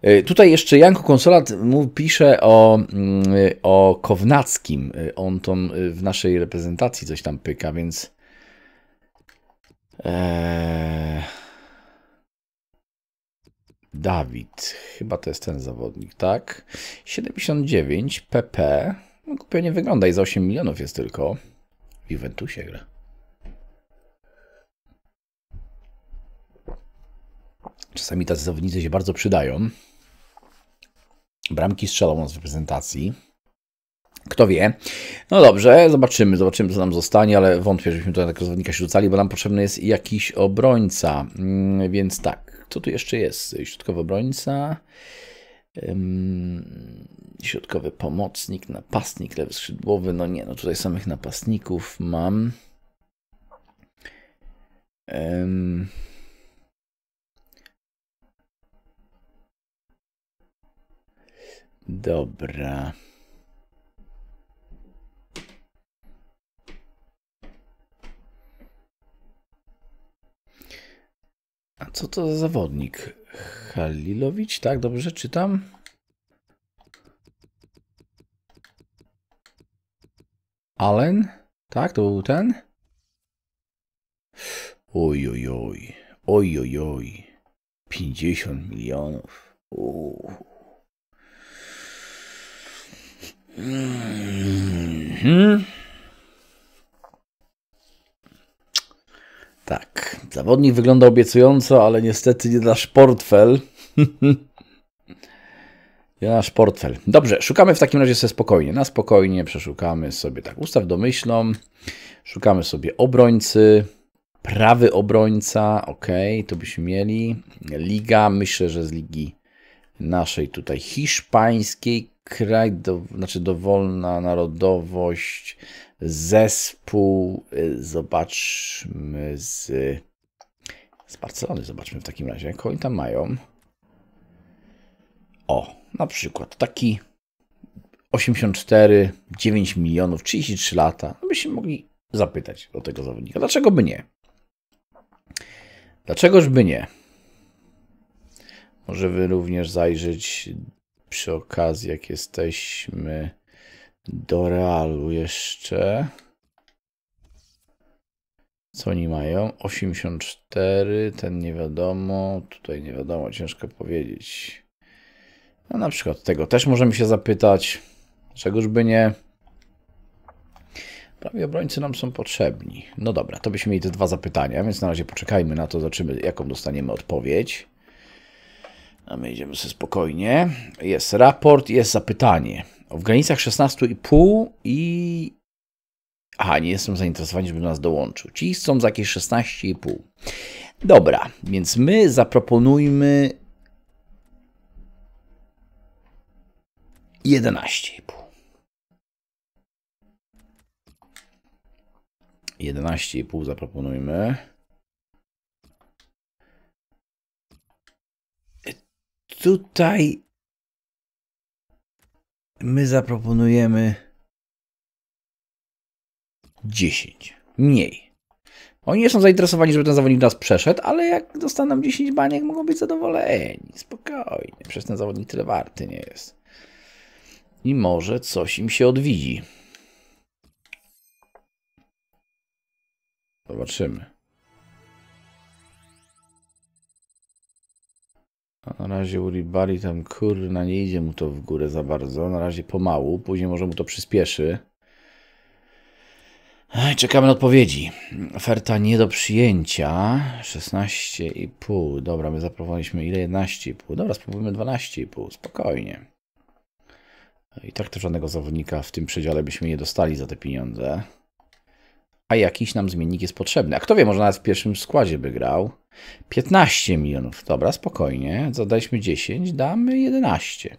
Y, tutaj jeszcze Janko Konsolat pisze o, mm, o Kownackim. On tam w naszej reprezentacji coś tam pyka, więc Eee... Dawid, chyba to jest ten zawodnik, tak? 79 PP. No, głupio nie wygląda i za 8 milionów jest tylko. W Juventusie gra. Czasami tacy zawodnicy się bardzo przydają. Bramki strzelą z reprezentacji. Kto wie. No dobrze, zobaczymy, zobaczymy, co nam zostanie, ale wątpię, żebyśmy tutaj tak rozwodnika się rzucali, bo nam potrzebny jest jakiś obrońca. Mm, więc tak, co tu jeszcze jest? Środkowy obrońca, środkowy pomocnik, napastnik, lewy skrzydłowy. No nie, no tutaj samych napastników mam. dobra. A co to za zawodnik? Halilowicz, tak? Dobrze czytam? Allen? Tak, to był ten? Oj, oj, oj. Oj, oj, oj. 50 milionów. Mm -hmm. Tak, zawodnik wygląda obiecująco, ale niestety nie nasz portfel. nie nasz portfel. Dobrze, szukamy w takim razie sobie spokojnie. Na spokojnie przeszukamy sobie tak ustaw domyślną. Szukamy sobie obrońcy. Prawy obrońca, ok, to byśmy mieli. Liga, myślę, że z ligi naszej tutaj hiszpańskiej. Kraj, do, znaczy dowolna narodowość, zespół. Y, zobaczmy z, z Barcelony, zobaczmy w takim razie, jak oni tam mają. O, na przykład taki 84, 9 milionów, 33 lata. No byśmy mogli zapytać o tego zawodnika. Dlaczego by nie? Dlaczegoż by nie? Może wy również zajrzeć przy okazji, jak jesteśmy do Realu jeszcze. Co oni mają? 84, ten nie wiadomo, tutaj nie wiadomo, ciężko powiedzieć. No na przykład tego też możemy się zapytać, czegoż by nie. Prawie obrońcy nam są potrzebni. No dobra, to byśmy mieli te dwa zapytania, więc na razie poczekajmy na to, zobaczymy jaką dostaniemy odpowiedź. A my idziemy sobie spokojnie. Jest raport, jest zapytanie w granicach 16,5 i... Aha, nie jestem zainteresowany, żeby nas dołączył. Ci są za jakieś 16,5. Dobra, więc my zaproponujmy 11,5. 11,5 zaproponujmy. Tutaj My zaproponujemy 10. Mniej. Oni nie są zainteresowani, żeby ten zawodnik nas przeszedł, ale jak dostaną 10 baniek, mogą być zadowoleni. Spokojnie. Przez ten zawodnik tyle warty nie jest. I może coś im się odwidzi. Zobaczymy. Na razie Uribari tam kurna nie idzie mu to w górę za bardzo. Na razie pomału, później może mu to przyspieszy. Czekamy na odpowiedzi. Oferta nie do przyjęcia. 16,5. Dobra, my zaproponowaliśmy ile? 11,5. Dobra, spróbujmy 12,5. Spokojnie. I tak to żadnego zawodnika w tym przedziale byśmy nie dostali za te pieniądze. A jakiś nam zmiennik jest potrzebny. A kto wie, może nawet w pierwszym składzie by grał. 15 milionów. Dobra, spokojnie. Zadaliśmy 10, damy 11.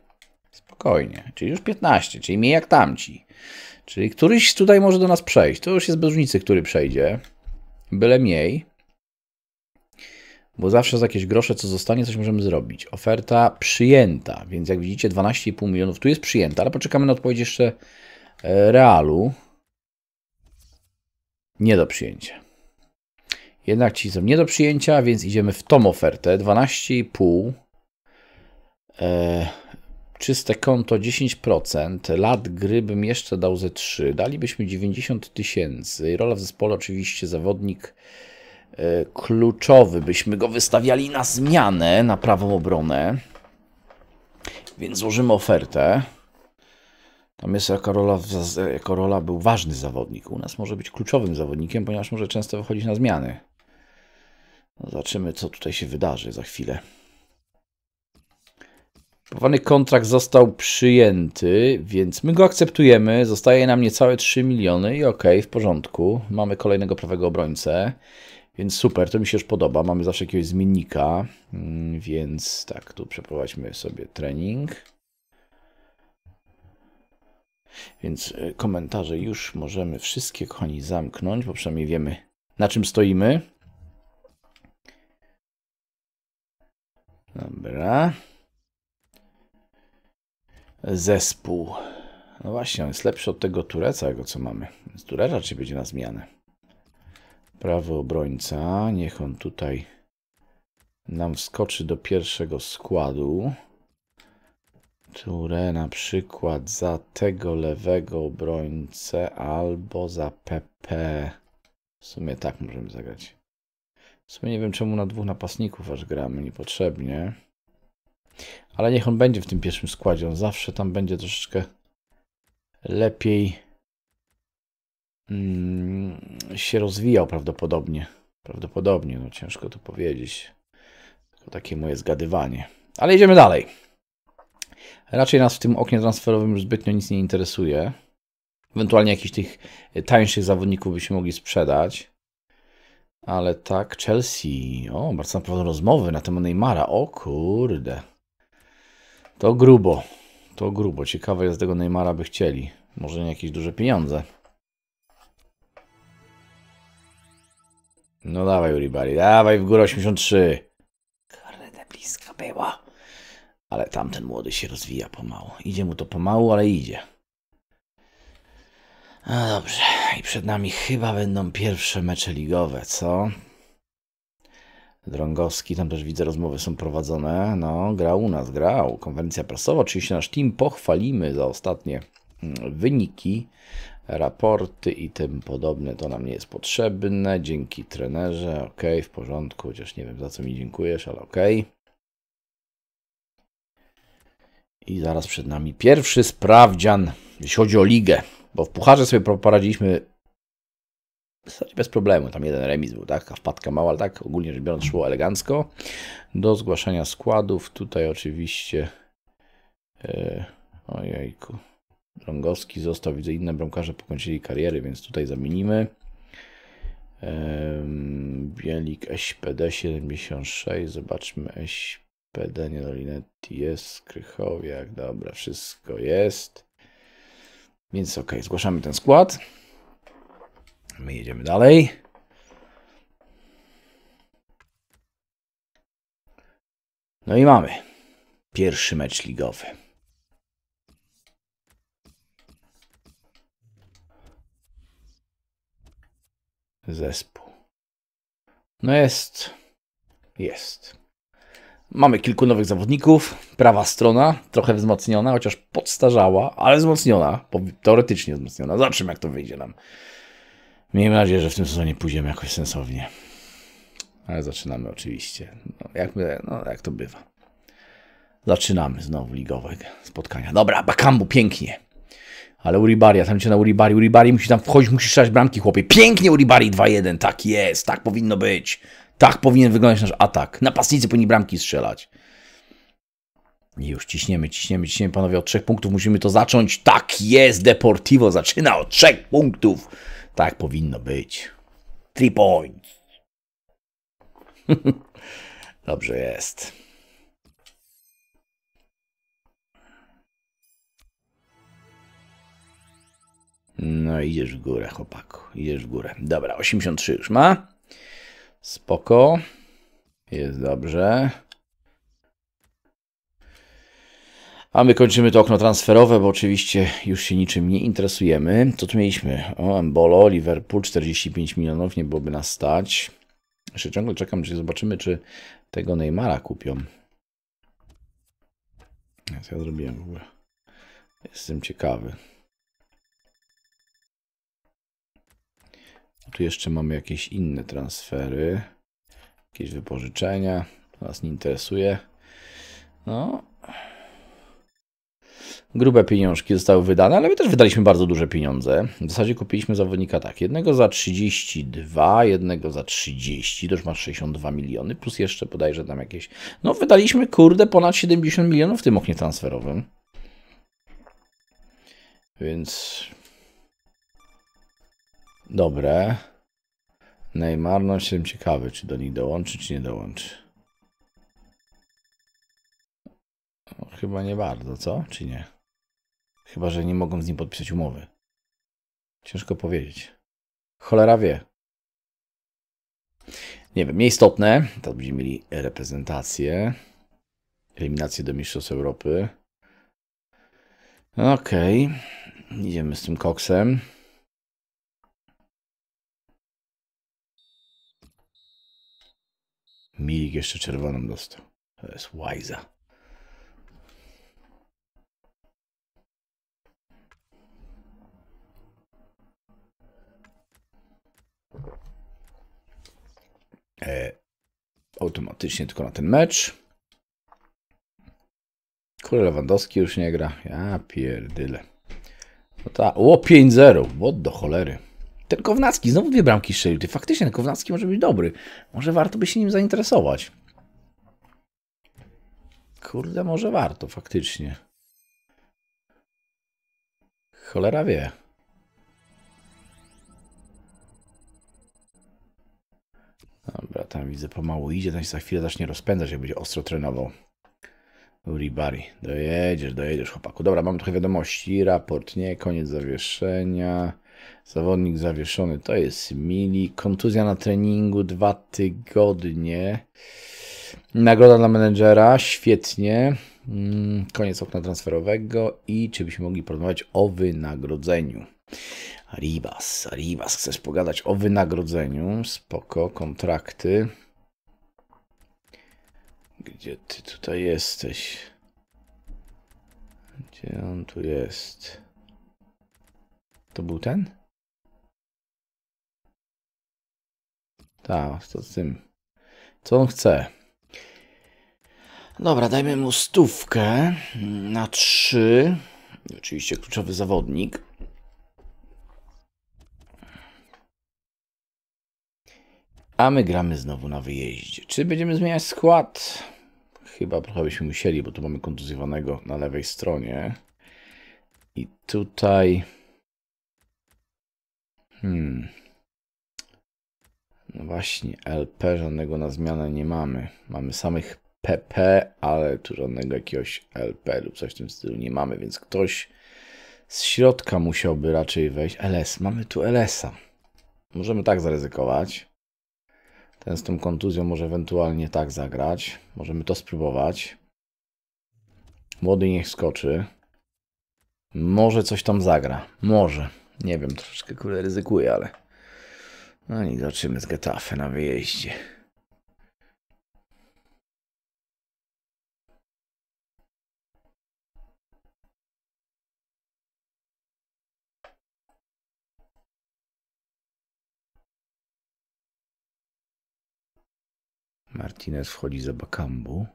Spokojnie, czyli już 15, czyli mniej jak tamci. Czyli któryś tutaj może do nas przejść. To już jest bez różnicy, który przejdzie. Byle mniej. Bo zawsze za jakieś grosze, co zostanie, coś możemy zrobić. Oferta przyjęta, więc jak widzicie 12,5 milionów tu jest przyjęta, ale poczekamy na odpowiedź jeszcze e, realu. Nie do przyjęcia. Jednak ci są nie do przyjęcia, więc idziemy w tą ofertę. 12,5. Eee, czyste konto 10%. Lat gry bym jeszcze dał ze 3. Dalibyśmy 90 tysięcy. Rola w zespole oczywiście zawodnik e, kluczowy. Byśmy go wystawiali na zmianę, na prawą obronę. Więc złożymy ofertę. Tam jest jako rola, jako rola był ważny zawodnik. U nas może być kluczowym zawodnikiem, ponieważ może często wychodzić na zmiany. No, zobaczymy, co tutaj się wydarzy za chwilę. Powany kontrakt został przyjęty, więc my go akceptujemy. Zostaje nam niecałe 3 miliony i ok, w porządku. Mamy kolejnego prawego obrońcę, więc super, to mi się już podoba. Mamy zawsze jakiegoś zmiennika, mm, więc tak, tu przeprowadźmy sobie trening. Więc y, komentarze już możemy wszystkie, kochani, zamknąć, bo przynajmniej wiemy, na czym stoimy. Dobra. Zespół. No właśnie, on jest lepszy od tego Tureca, go co mamy. Z Turecza czy będzie na zmianę? Prawy obrońca. Niech on tutaj nam wskoczy do pierwszego składu. Ture na przykład za tego lewego obrońcę albo za PP. W sumie tak możemy zagrać. W sumie nie wiem, czemu na dwóch napastników aż gramy niepotrzebnie. Ale niech on będzie w tym pierwszym składzie. On zawsze tam będzie troszeczkę lepiej mm, się rozwijał prawdopodobnie. Prawdopodobnie, no ciężko to powiedzieć. Tylko takie moje zgadywanie. Ale idziemy dalej. Raczej nas w tym oknie transferowym już zbytnio nic nie interesuje. Ewentualnie jakichś tych tańszych zawodników byśmy mogli sprzedać. Ale tak, Chelsea. O, bardzo na pewno rozmowy na temat Neymara. O kurde. To grubo. To grubo. Ciekawe jest tego Neymara by chcieli. Może nie jakieś duże pieniądze. No dawaj Uribari, dawaj w górę 83. Kurde, blisko była, Ale tamten młody się rozwija pomału. Idzie mu to pomału, ale idzie. No dobrze, i przed nami chyba będą pierwsze mecze ligowe, co? Drągowski, tam też widzę, rozmowy są prowadzone. No, grał u nas, grał. Konferencja prasowa, oczywiście nasz team pochwalimy za ostatnie mm, wyniki, raporty i tym podobne. To nam nie jest potrzebne. Dzięki trenerze, ok, w porządku, chociaż nie wiem za co mi dziękujesz, ale ok. I zaraz przed nami pierwszy sprawdzian, jeśli chodzi o ligę. Bo w pucharze sobie poradziliśmy w zasadzie bez problemu. Tam jeden remis był, tak? A wpadka mała, ale tak ogólnie rzecz biorąc szło elegancko. Do zgłaszania składów tutaj oczywiście... Yy, ojejku. Rągowski został, widzę inne bramkarze pokończyli kariery, więc tutaj zamienimy. Bielik SPD 76, zobaczmy SPD, Niedolinetti jest, Krychowiak, dobra, wszystko jest. Więc ok, zgłaszamy ten skład. My jedziemy dalej. No i mamy pierwszy mecz ligowy. Zespół. No jest. Jest. Mamy kilku nowych zawodników, prawa strona trochę wzmocniona, chociaż podstarzała, ale wzmocniona, teoretycznie wzmocniona. Zobaczymy, jak to wyjdzie nam. Miejmy nadzieję, że w tym sezonie pójdziemy jakoś sensownie. Ale zaczynamy oczywiście, no, jak, my, no, jak to bywa. Zaczynamy znowu ligowe spotkania. Dobra, Bakambu, pięknie. Ale Uribari, ja tam cię na Uribari. Uribari musi tam wchodzić, musi strzelać bramki, chłopie. Pięknie Uribari 2-1, tak jest, tak powinno być. Tak powinien wyglądać nasz atak. Napastnicy powinni bramki strzelać. I już ciśniemy, ciśniemy, ciśniemy, panowie, od trzech punktów musimy to zacząć. Tak jest, Deportivo zaczyna od trzech punktów. Tak powinno być. Three points. Dobrze jest. No idziesz w górę, chłopaku. Idziesz w górę. Dobra, 83 już ma. Spoko. Jest dobrze. A my kończymy to okno transferowe, bo oczywiście już się niczym nie interesujemy. Co tu mieliśmy? O, Mbolo, Liverpool, 45 milionów, nie byłoby nas stać. Jeszcze ciągle czekam, czy zobaczymy, czy tego Neymara kupią. Co ja zrobiłem w ogóle? Jestem ciekawy. Tu jeszcze mamy jakieś inne transfery. Jakieś wypożyczenia. To nas nie interesuje. No. Grube pieniążki zostały wydane, ale my też wydaliśmy bardzo duże pieniądze. W zasadzie kupiliśmy zawodnika tak. Jednego za 32, jednego za 30, to już masz 62 miliony, plus jeszcze bodajże tam jakieś... No wydaliśmy, kurde, ponad 70 milionów w tym oknie transferowym. Więc Dobre. Neymar, no jestem ciekawy, czy do nich dołączy, czy nie dołączy. No, chyba nie bardzo, co? Czy nie? Chyba, że nie mogą z nim podpisać umowy. Ciężko powiedzieć. Cholera wie. Nie wiem, nieistotne. To będziemy mieli reprezentację. Eliminację do Mistrzostw Europy. No, okej. Okay. Idziemy z tym koksem. Milik jeszcze czerwoną dostał. To jest łajza. E, automatycznie tylko na ten mecz. Kurde, Lewandowski już nie gra. Ja pierdyle. No ta, o 5-0, what do cholery. Ten Kownacki, znowu dwie bramki szyldy. Faktycznie, ten Kownacki może być dobry. Może warto by się nim zainteresować. Kurde, może warto, faktycznie. Cholera wie. Dobra, tam widzę pomału idzie, tam się za chwilę zacznie rozpędzać, jak będzie ostro trenował. Uribari. Dojedziesz, dojedziesz, chłopaku. Dobra, mam trochę wiadomości. Raport nie, koniec zawieszenia. Zawodnik zawieszony to jest Mili. Kontuzja na treningu dwa tygodnie. Nagroda dla menedżera, świetnie. Mm, koniec okna transferowego i czy byśmy mogli porozmawiać o wynagrodzeniu? Ribas. Ribas. chcesz pogadać o wynagrodzeniu? Spoko, kontrakty. Gdzie ty tutaj jesteś? Gdzie on tu jest? To był ten? Tak, to z tym. Co on chce? Dobra, dajmy mu stówkę na trzy. Oczywiście kluczowy zawodnik. A my gramy znowu na wyjeździe. Czy będziemy zmieniać skład? Chyba trochę byśmy musieli, bo tu mamy kontuzjowanego na lewej stronie. I tutaj... Hmm. No właśnie, LP żadnego na zmianę nie mamy. Mamy samych PP, ale tu żadnego jakiegoś LP lub coś w tym stylu nie mamy, więc ktoś z środka musiałby raczej wejść. LS, mamy tu LS-a. Możemy tak zaryzykować. Ten z tą kontuzją może ewentualnie tak zagrać. Możemy to spróbować. Młody niech skoczy. Może coś tam zagra. Może. Nie wiem, troszeczkę kurde ryzykuję, ale... No i zobaczymy z Getafe na wyjeździe. Martinez wchodzi za Bakambu.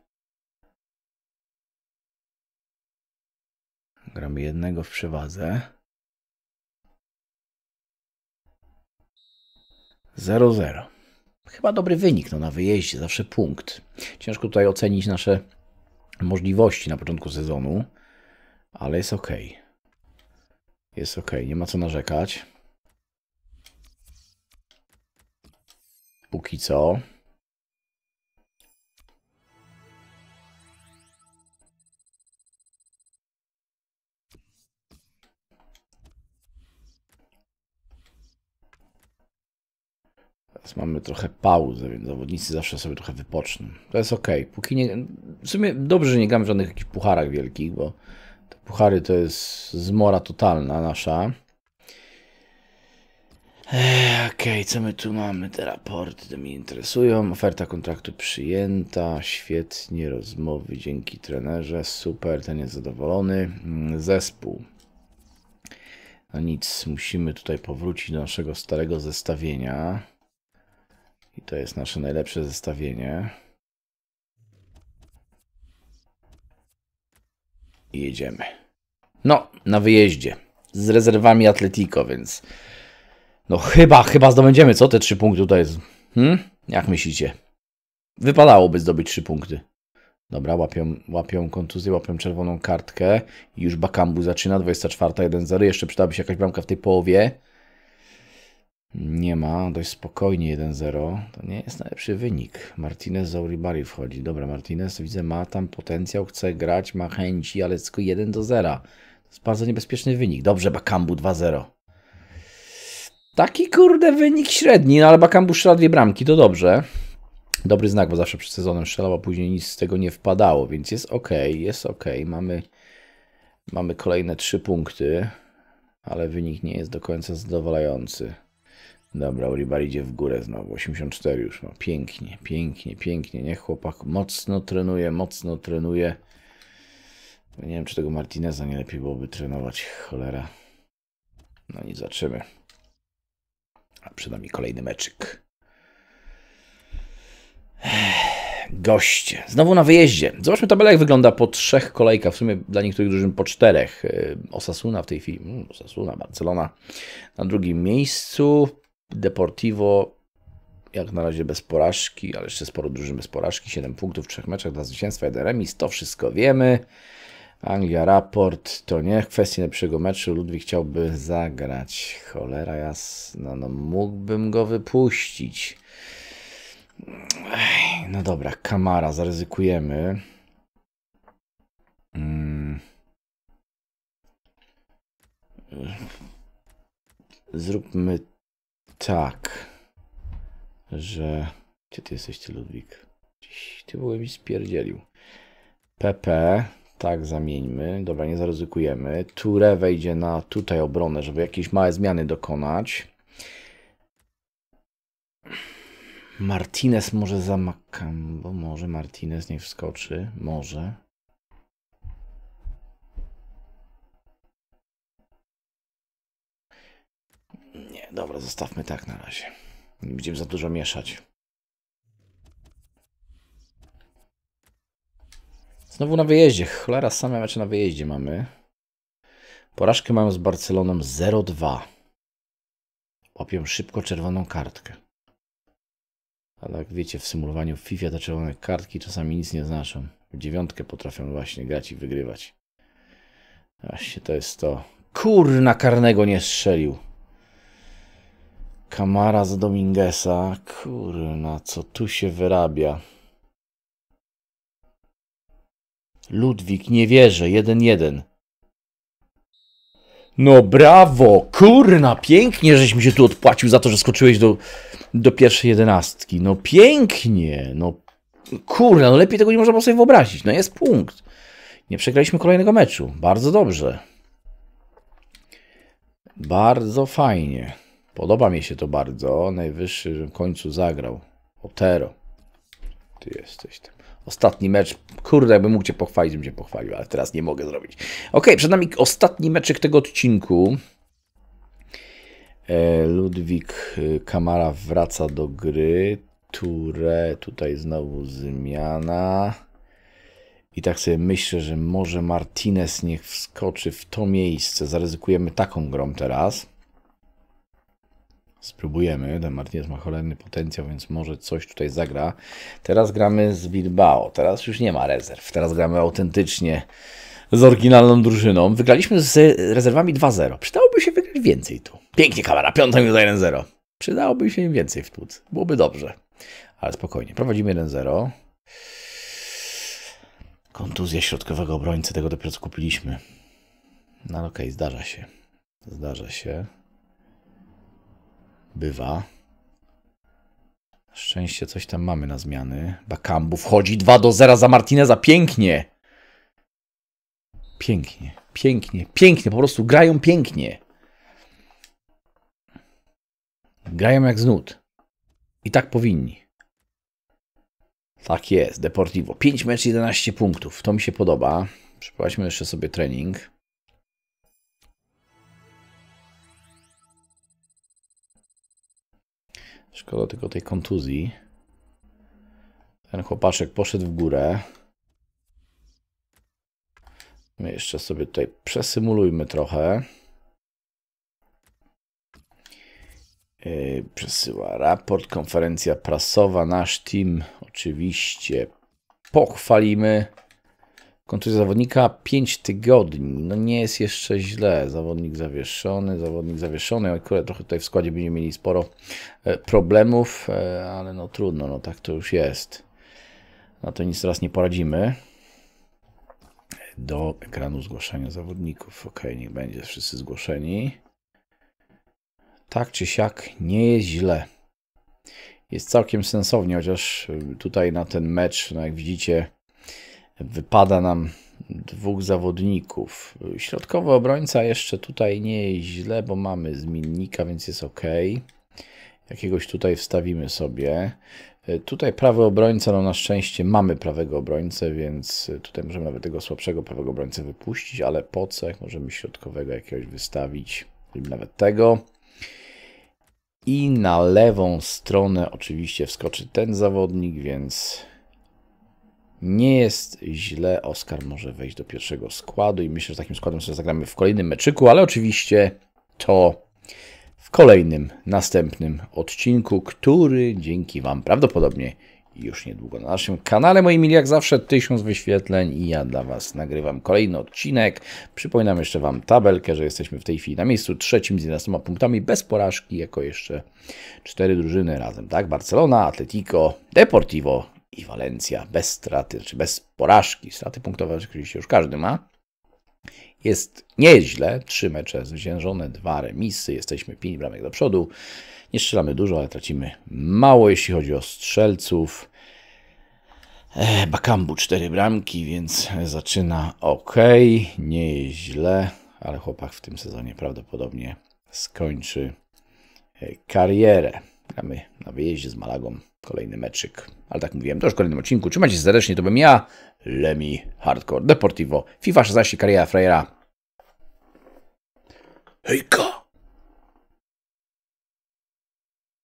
Gramy jednego w przewadze. 0-0. Chyba dobry wynik no, na wyjeździe, zawsze punkt. Ciężko tutaj ocenić nasze możliwości na początku sezonu, ale jest ok. Jest ok, nie ma co narzekać. Póki co. Teraz mamy trochę pauzę, więc zawodnicy zawsze sobie trochę wypoczną. To jest ok. Póki nie, w sumie dobrze, że nie gramy w żadnych jakichś pucharach wielkich, bo te puchary to jest zmora totalna nasza. Okej, okay, co my tu mamy? Te raporty to mnie interesują. Oferta kontraktu przyjęta. Świetnie, rozmowy dzięki trenerze. Super, ten jest zadowolony. Mm, zespół. No nic, musimy tutaj powrócić do naszego starego zestawienia. I to jest nasze najlepsze zestawienie. I jedziemy. No, na wyjeździe. Z rezerwami Atletico, więc... No chyba, chyba zdobędziemy, co? Te trzy punkty tutaj jest... Hmm? Jak myślicie? Wypadałoby zdobyć trzy punkty. Dobra, łapią, łapią kontuzję, łapią czerwoną kartkę. Już Bakambu zaczyna, 24-1-0. Jeszcze przydałaby się jakaś bramka w tej połowie. Nie ma, dość spokojnie 1-0. To nie jest najlepszy wynik. Martinez z Auribari wchodzi. Dobra, Martinez widzę, ma tam potencjał, chce grać, ma chęci, ale tylko 1-0. To jest bardzo niebezpieczny wynik. Dobrze, Bakambu 2-0. Taki kurde wynik średni, no ale Bakambu strzela dwie bramki, to dobrze. Dobry znak, bo zawsze przed sezonem strzelał, a później nic z tego nie wpadało, więc jest ok, jest ok. Mamy, mamy kolejne trzy punkty, ale wynik nie jest do końca zadowalający. Dobra, Uribar idzie w górę znowu. 84 już ma. Pięknie, pięknie, pięknie. Niech chłopak mocno trenuje, mocno trenuje. Nie wiem, czy tego Martineza nie lepiej byłoby trenować. Cholera. No nic, zaczymy. A przed nami kolejny meczyk. Goście. Znowu na wyjeździe. Zobaczmy tabelę, jak wygląda po trzech kolejkach. W sumie dla niektórych drużyn po czterech. Osasuna w tej chwili. Mm, Osasuna, Barcelona na drugim miejscu. Deportivo jak na razie bez porażki, ale jeszcze sporo drużyn bez porażki. 7 punktów w 3 meczach, dla zwycięstwa, 1 remis. To wszystko wiemy. Anglia raport to nie kwestia najlepszego meczu. Ludwik chciałby zagrać. Cholera jasna, no mógłbym go wypuścić. Ej, no dobra, Kamara, zaryzykujemy. Mm. Zróbmy tak, że... Gdzie ty jesteś, ty Ludwik? ty byłem mi spierdzielił. PP, tak zamieńmy. Dobra, nie zaryzykujemy. Ture wejdzie na tutaj obronę, żeby jakieś małe zmiany dokonać. Martinez może zamakam, bo może Martinez nie wskoczy. Może. Dobra, zostawmy tak na razie. Nie będziemy za dużo mieszać. Znowu na wyjeździe. Cholera, same mecze na wyjeździe mamy. Porażkę mamy z Barceloną 0-2. Łapią szybko czerwoną kartkę. Ale jak wiecie, w symulowaniu w FIFA te czerwone kartki czasami nic nie znaczą. W dziewiątkę potrafią właśnie grać i wygrywać. Właśnie to jest to. Kurna karnego nie strzelił. Kamara z Dominguesa. Kurna, co tu się wyrabia. Ludwik, nie wierzę. 1-1. No brawo, kurna, pięknie, żeś mi się tu odpłacił za to, że skoczyłeś do, do pierwszej jedenastki. No pięknie, no kurna, no lepiej tego nie można sobie wyobrazić. No jest punkt. Nie przegraliśmy kolejnego meczu. Bardzo dobrze. Bardzo fajnie. Podoba mi się to bardzo. Najwyższy w końcu zagrał. Otero. Ty jesteś tam. Ostatni mecz. Kurde, jakbym mógł Cię pochwalić, bym Cię pochwalił, ale teraz nie mogę zrobić. Ok, przed nami ostatni meczek tego odcinku. E, Ludwik y, Kamara wraca do gry. Ture, tutaj znowu zmiana. I tak sobie myślę, że może Martinez niech wskoczy w to miejsce. Zaryzykujemy taką grą teraz. Spróbujemy. Ten Martinez ma cholerny potencjał, więc może coś tutaj zagra. Teraz gramy z Bilbao. Teraz już nie ma rezerw. Teraz gramy autentycznie z oryginalną drużyną. Wygraliśmy z rezerwami 2-0. Przydałoby się wygrać więcej tu. Pięknie kamera, piąta minuta 1-0. Przydałoby się im więcej w tłuc. Byłoby dobrze. Ale spokojnie. Prowadzimy 1-0. Kontuzja środkowego obrońcy, tego dopiero skupiliśmy. kupiliśmy. No okej, okay, zdarza się. Zdarza się bywa. Szczęście coś tam mamy na zmiany. Bakambu wchodzi 2 do 0 za Martineza. Pięknie! Pięknie, pięknie, pięknie. Po prostu grają pięknie. Grają jak z nut. I tak powinni. Tak jest, Deportivo. 5 meczów, 11 punktów. To mi się podoba. Przeprowadźmy jeszcze sobie trening. Szkoda tylko tej kontuzji. Ten chłopaczek poszedł w górę. My jeszcze sobie tutaj przesymulujmy trochę. Yy, przesyła raport, konferencja prasowa, nasz team oczywiście pochwalimy. Kontuzja zawodnika 5 tygodni. No nie jest jeszcze źle. Zawodnik zawieszony, zawodnik zawieszony. Akurat trochę tutaj w składzie będziemy mieli sporo e, problemów, e, ale no trudno, no tak to już jest. Na to nic teraz nie poradzimy. Do ekranu zgłaszania zawodników. Ok, niech będzie wszyscy zgłoszeni. Tak czy siak nie jest źle. Jest całkiem sensownie, chociaż e, tutaj na ten mecz, no jak widzicie, wypada nam dwóch zawodników. Środkowy obrońca jeszcze tutaj nie jest źle, bo mamy zmiennika, więc jest ok. Jakiegoś tutaj wstawimy sobie. E, tutaj prawy obrońca, no na szczęście mamy prawego obrońcę, więc e, tutaj możemy nawet tego słabszego prawego obrońcę wypuścić, ale po co? Jak możemy środkowego jakiegoś wystawić, lub nawet tego. I na lewą stronę oczywiście wskoczy ten zawodnik, więc nie jest źle. Oscar może wejść do pierwszego składu i myślę, że takim składem sobie zagramy w kolejnym meczyku, ale oczywiście to w kolejnym, następnym odcinku, który dzięki Wam prawdopodobnie już niedługo na naszym kanale. Moim mili, jak zawsze, tysiąc wyświetleń i ja dla Was nagrywam kolejny odcinek. Przypominam jeszcze Wam tabelkę, że jesteśmy w tej chwili na miejscu trzecim z 11 punktami bez porażki, jako jeszcze cztery drużyny razem, tak? Barcelona, Atletico, Deportivo i Walencja bez straty, czy znaczy bez porażki, straty punktowe oczywiście już każdy ma, jest nieźle. Trzy mecze zwyciężone, dwa remisy, jesteśmy pięć bramek do przodu. Nie strzelamy dużo, ale tracimy mało, jeśli chodzi o strzelców. E, Bakambu cztery bramki, więc zaczyna ok, nieźle, ale chłopak w tym sezonie prawdopodobnie skończy e, karierę. Gramy na wyjeździe z Malagą Kolejny meczyk. Ale tak mówiłem, to już w kolejnym odcinku. Trzymajcie się serdecznie, to bym ja, Lemi Hardcore Deportivo, FIFA 16, kariera Freira. Hejka!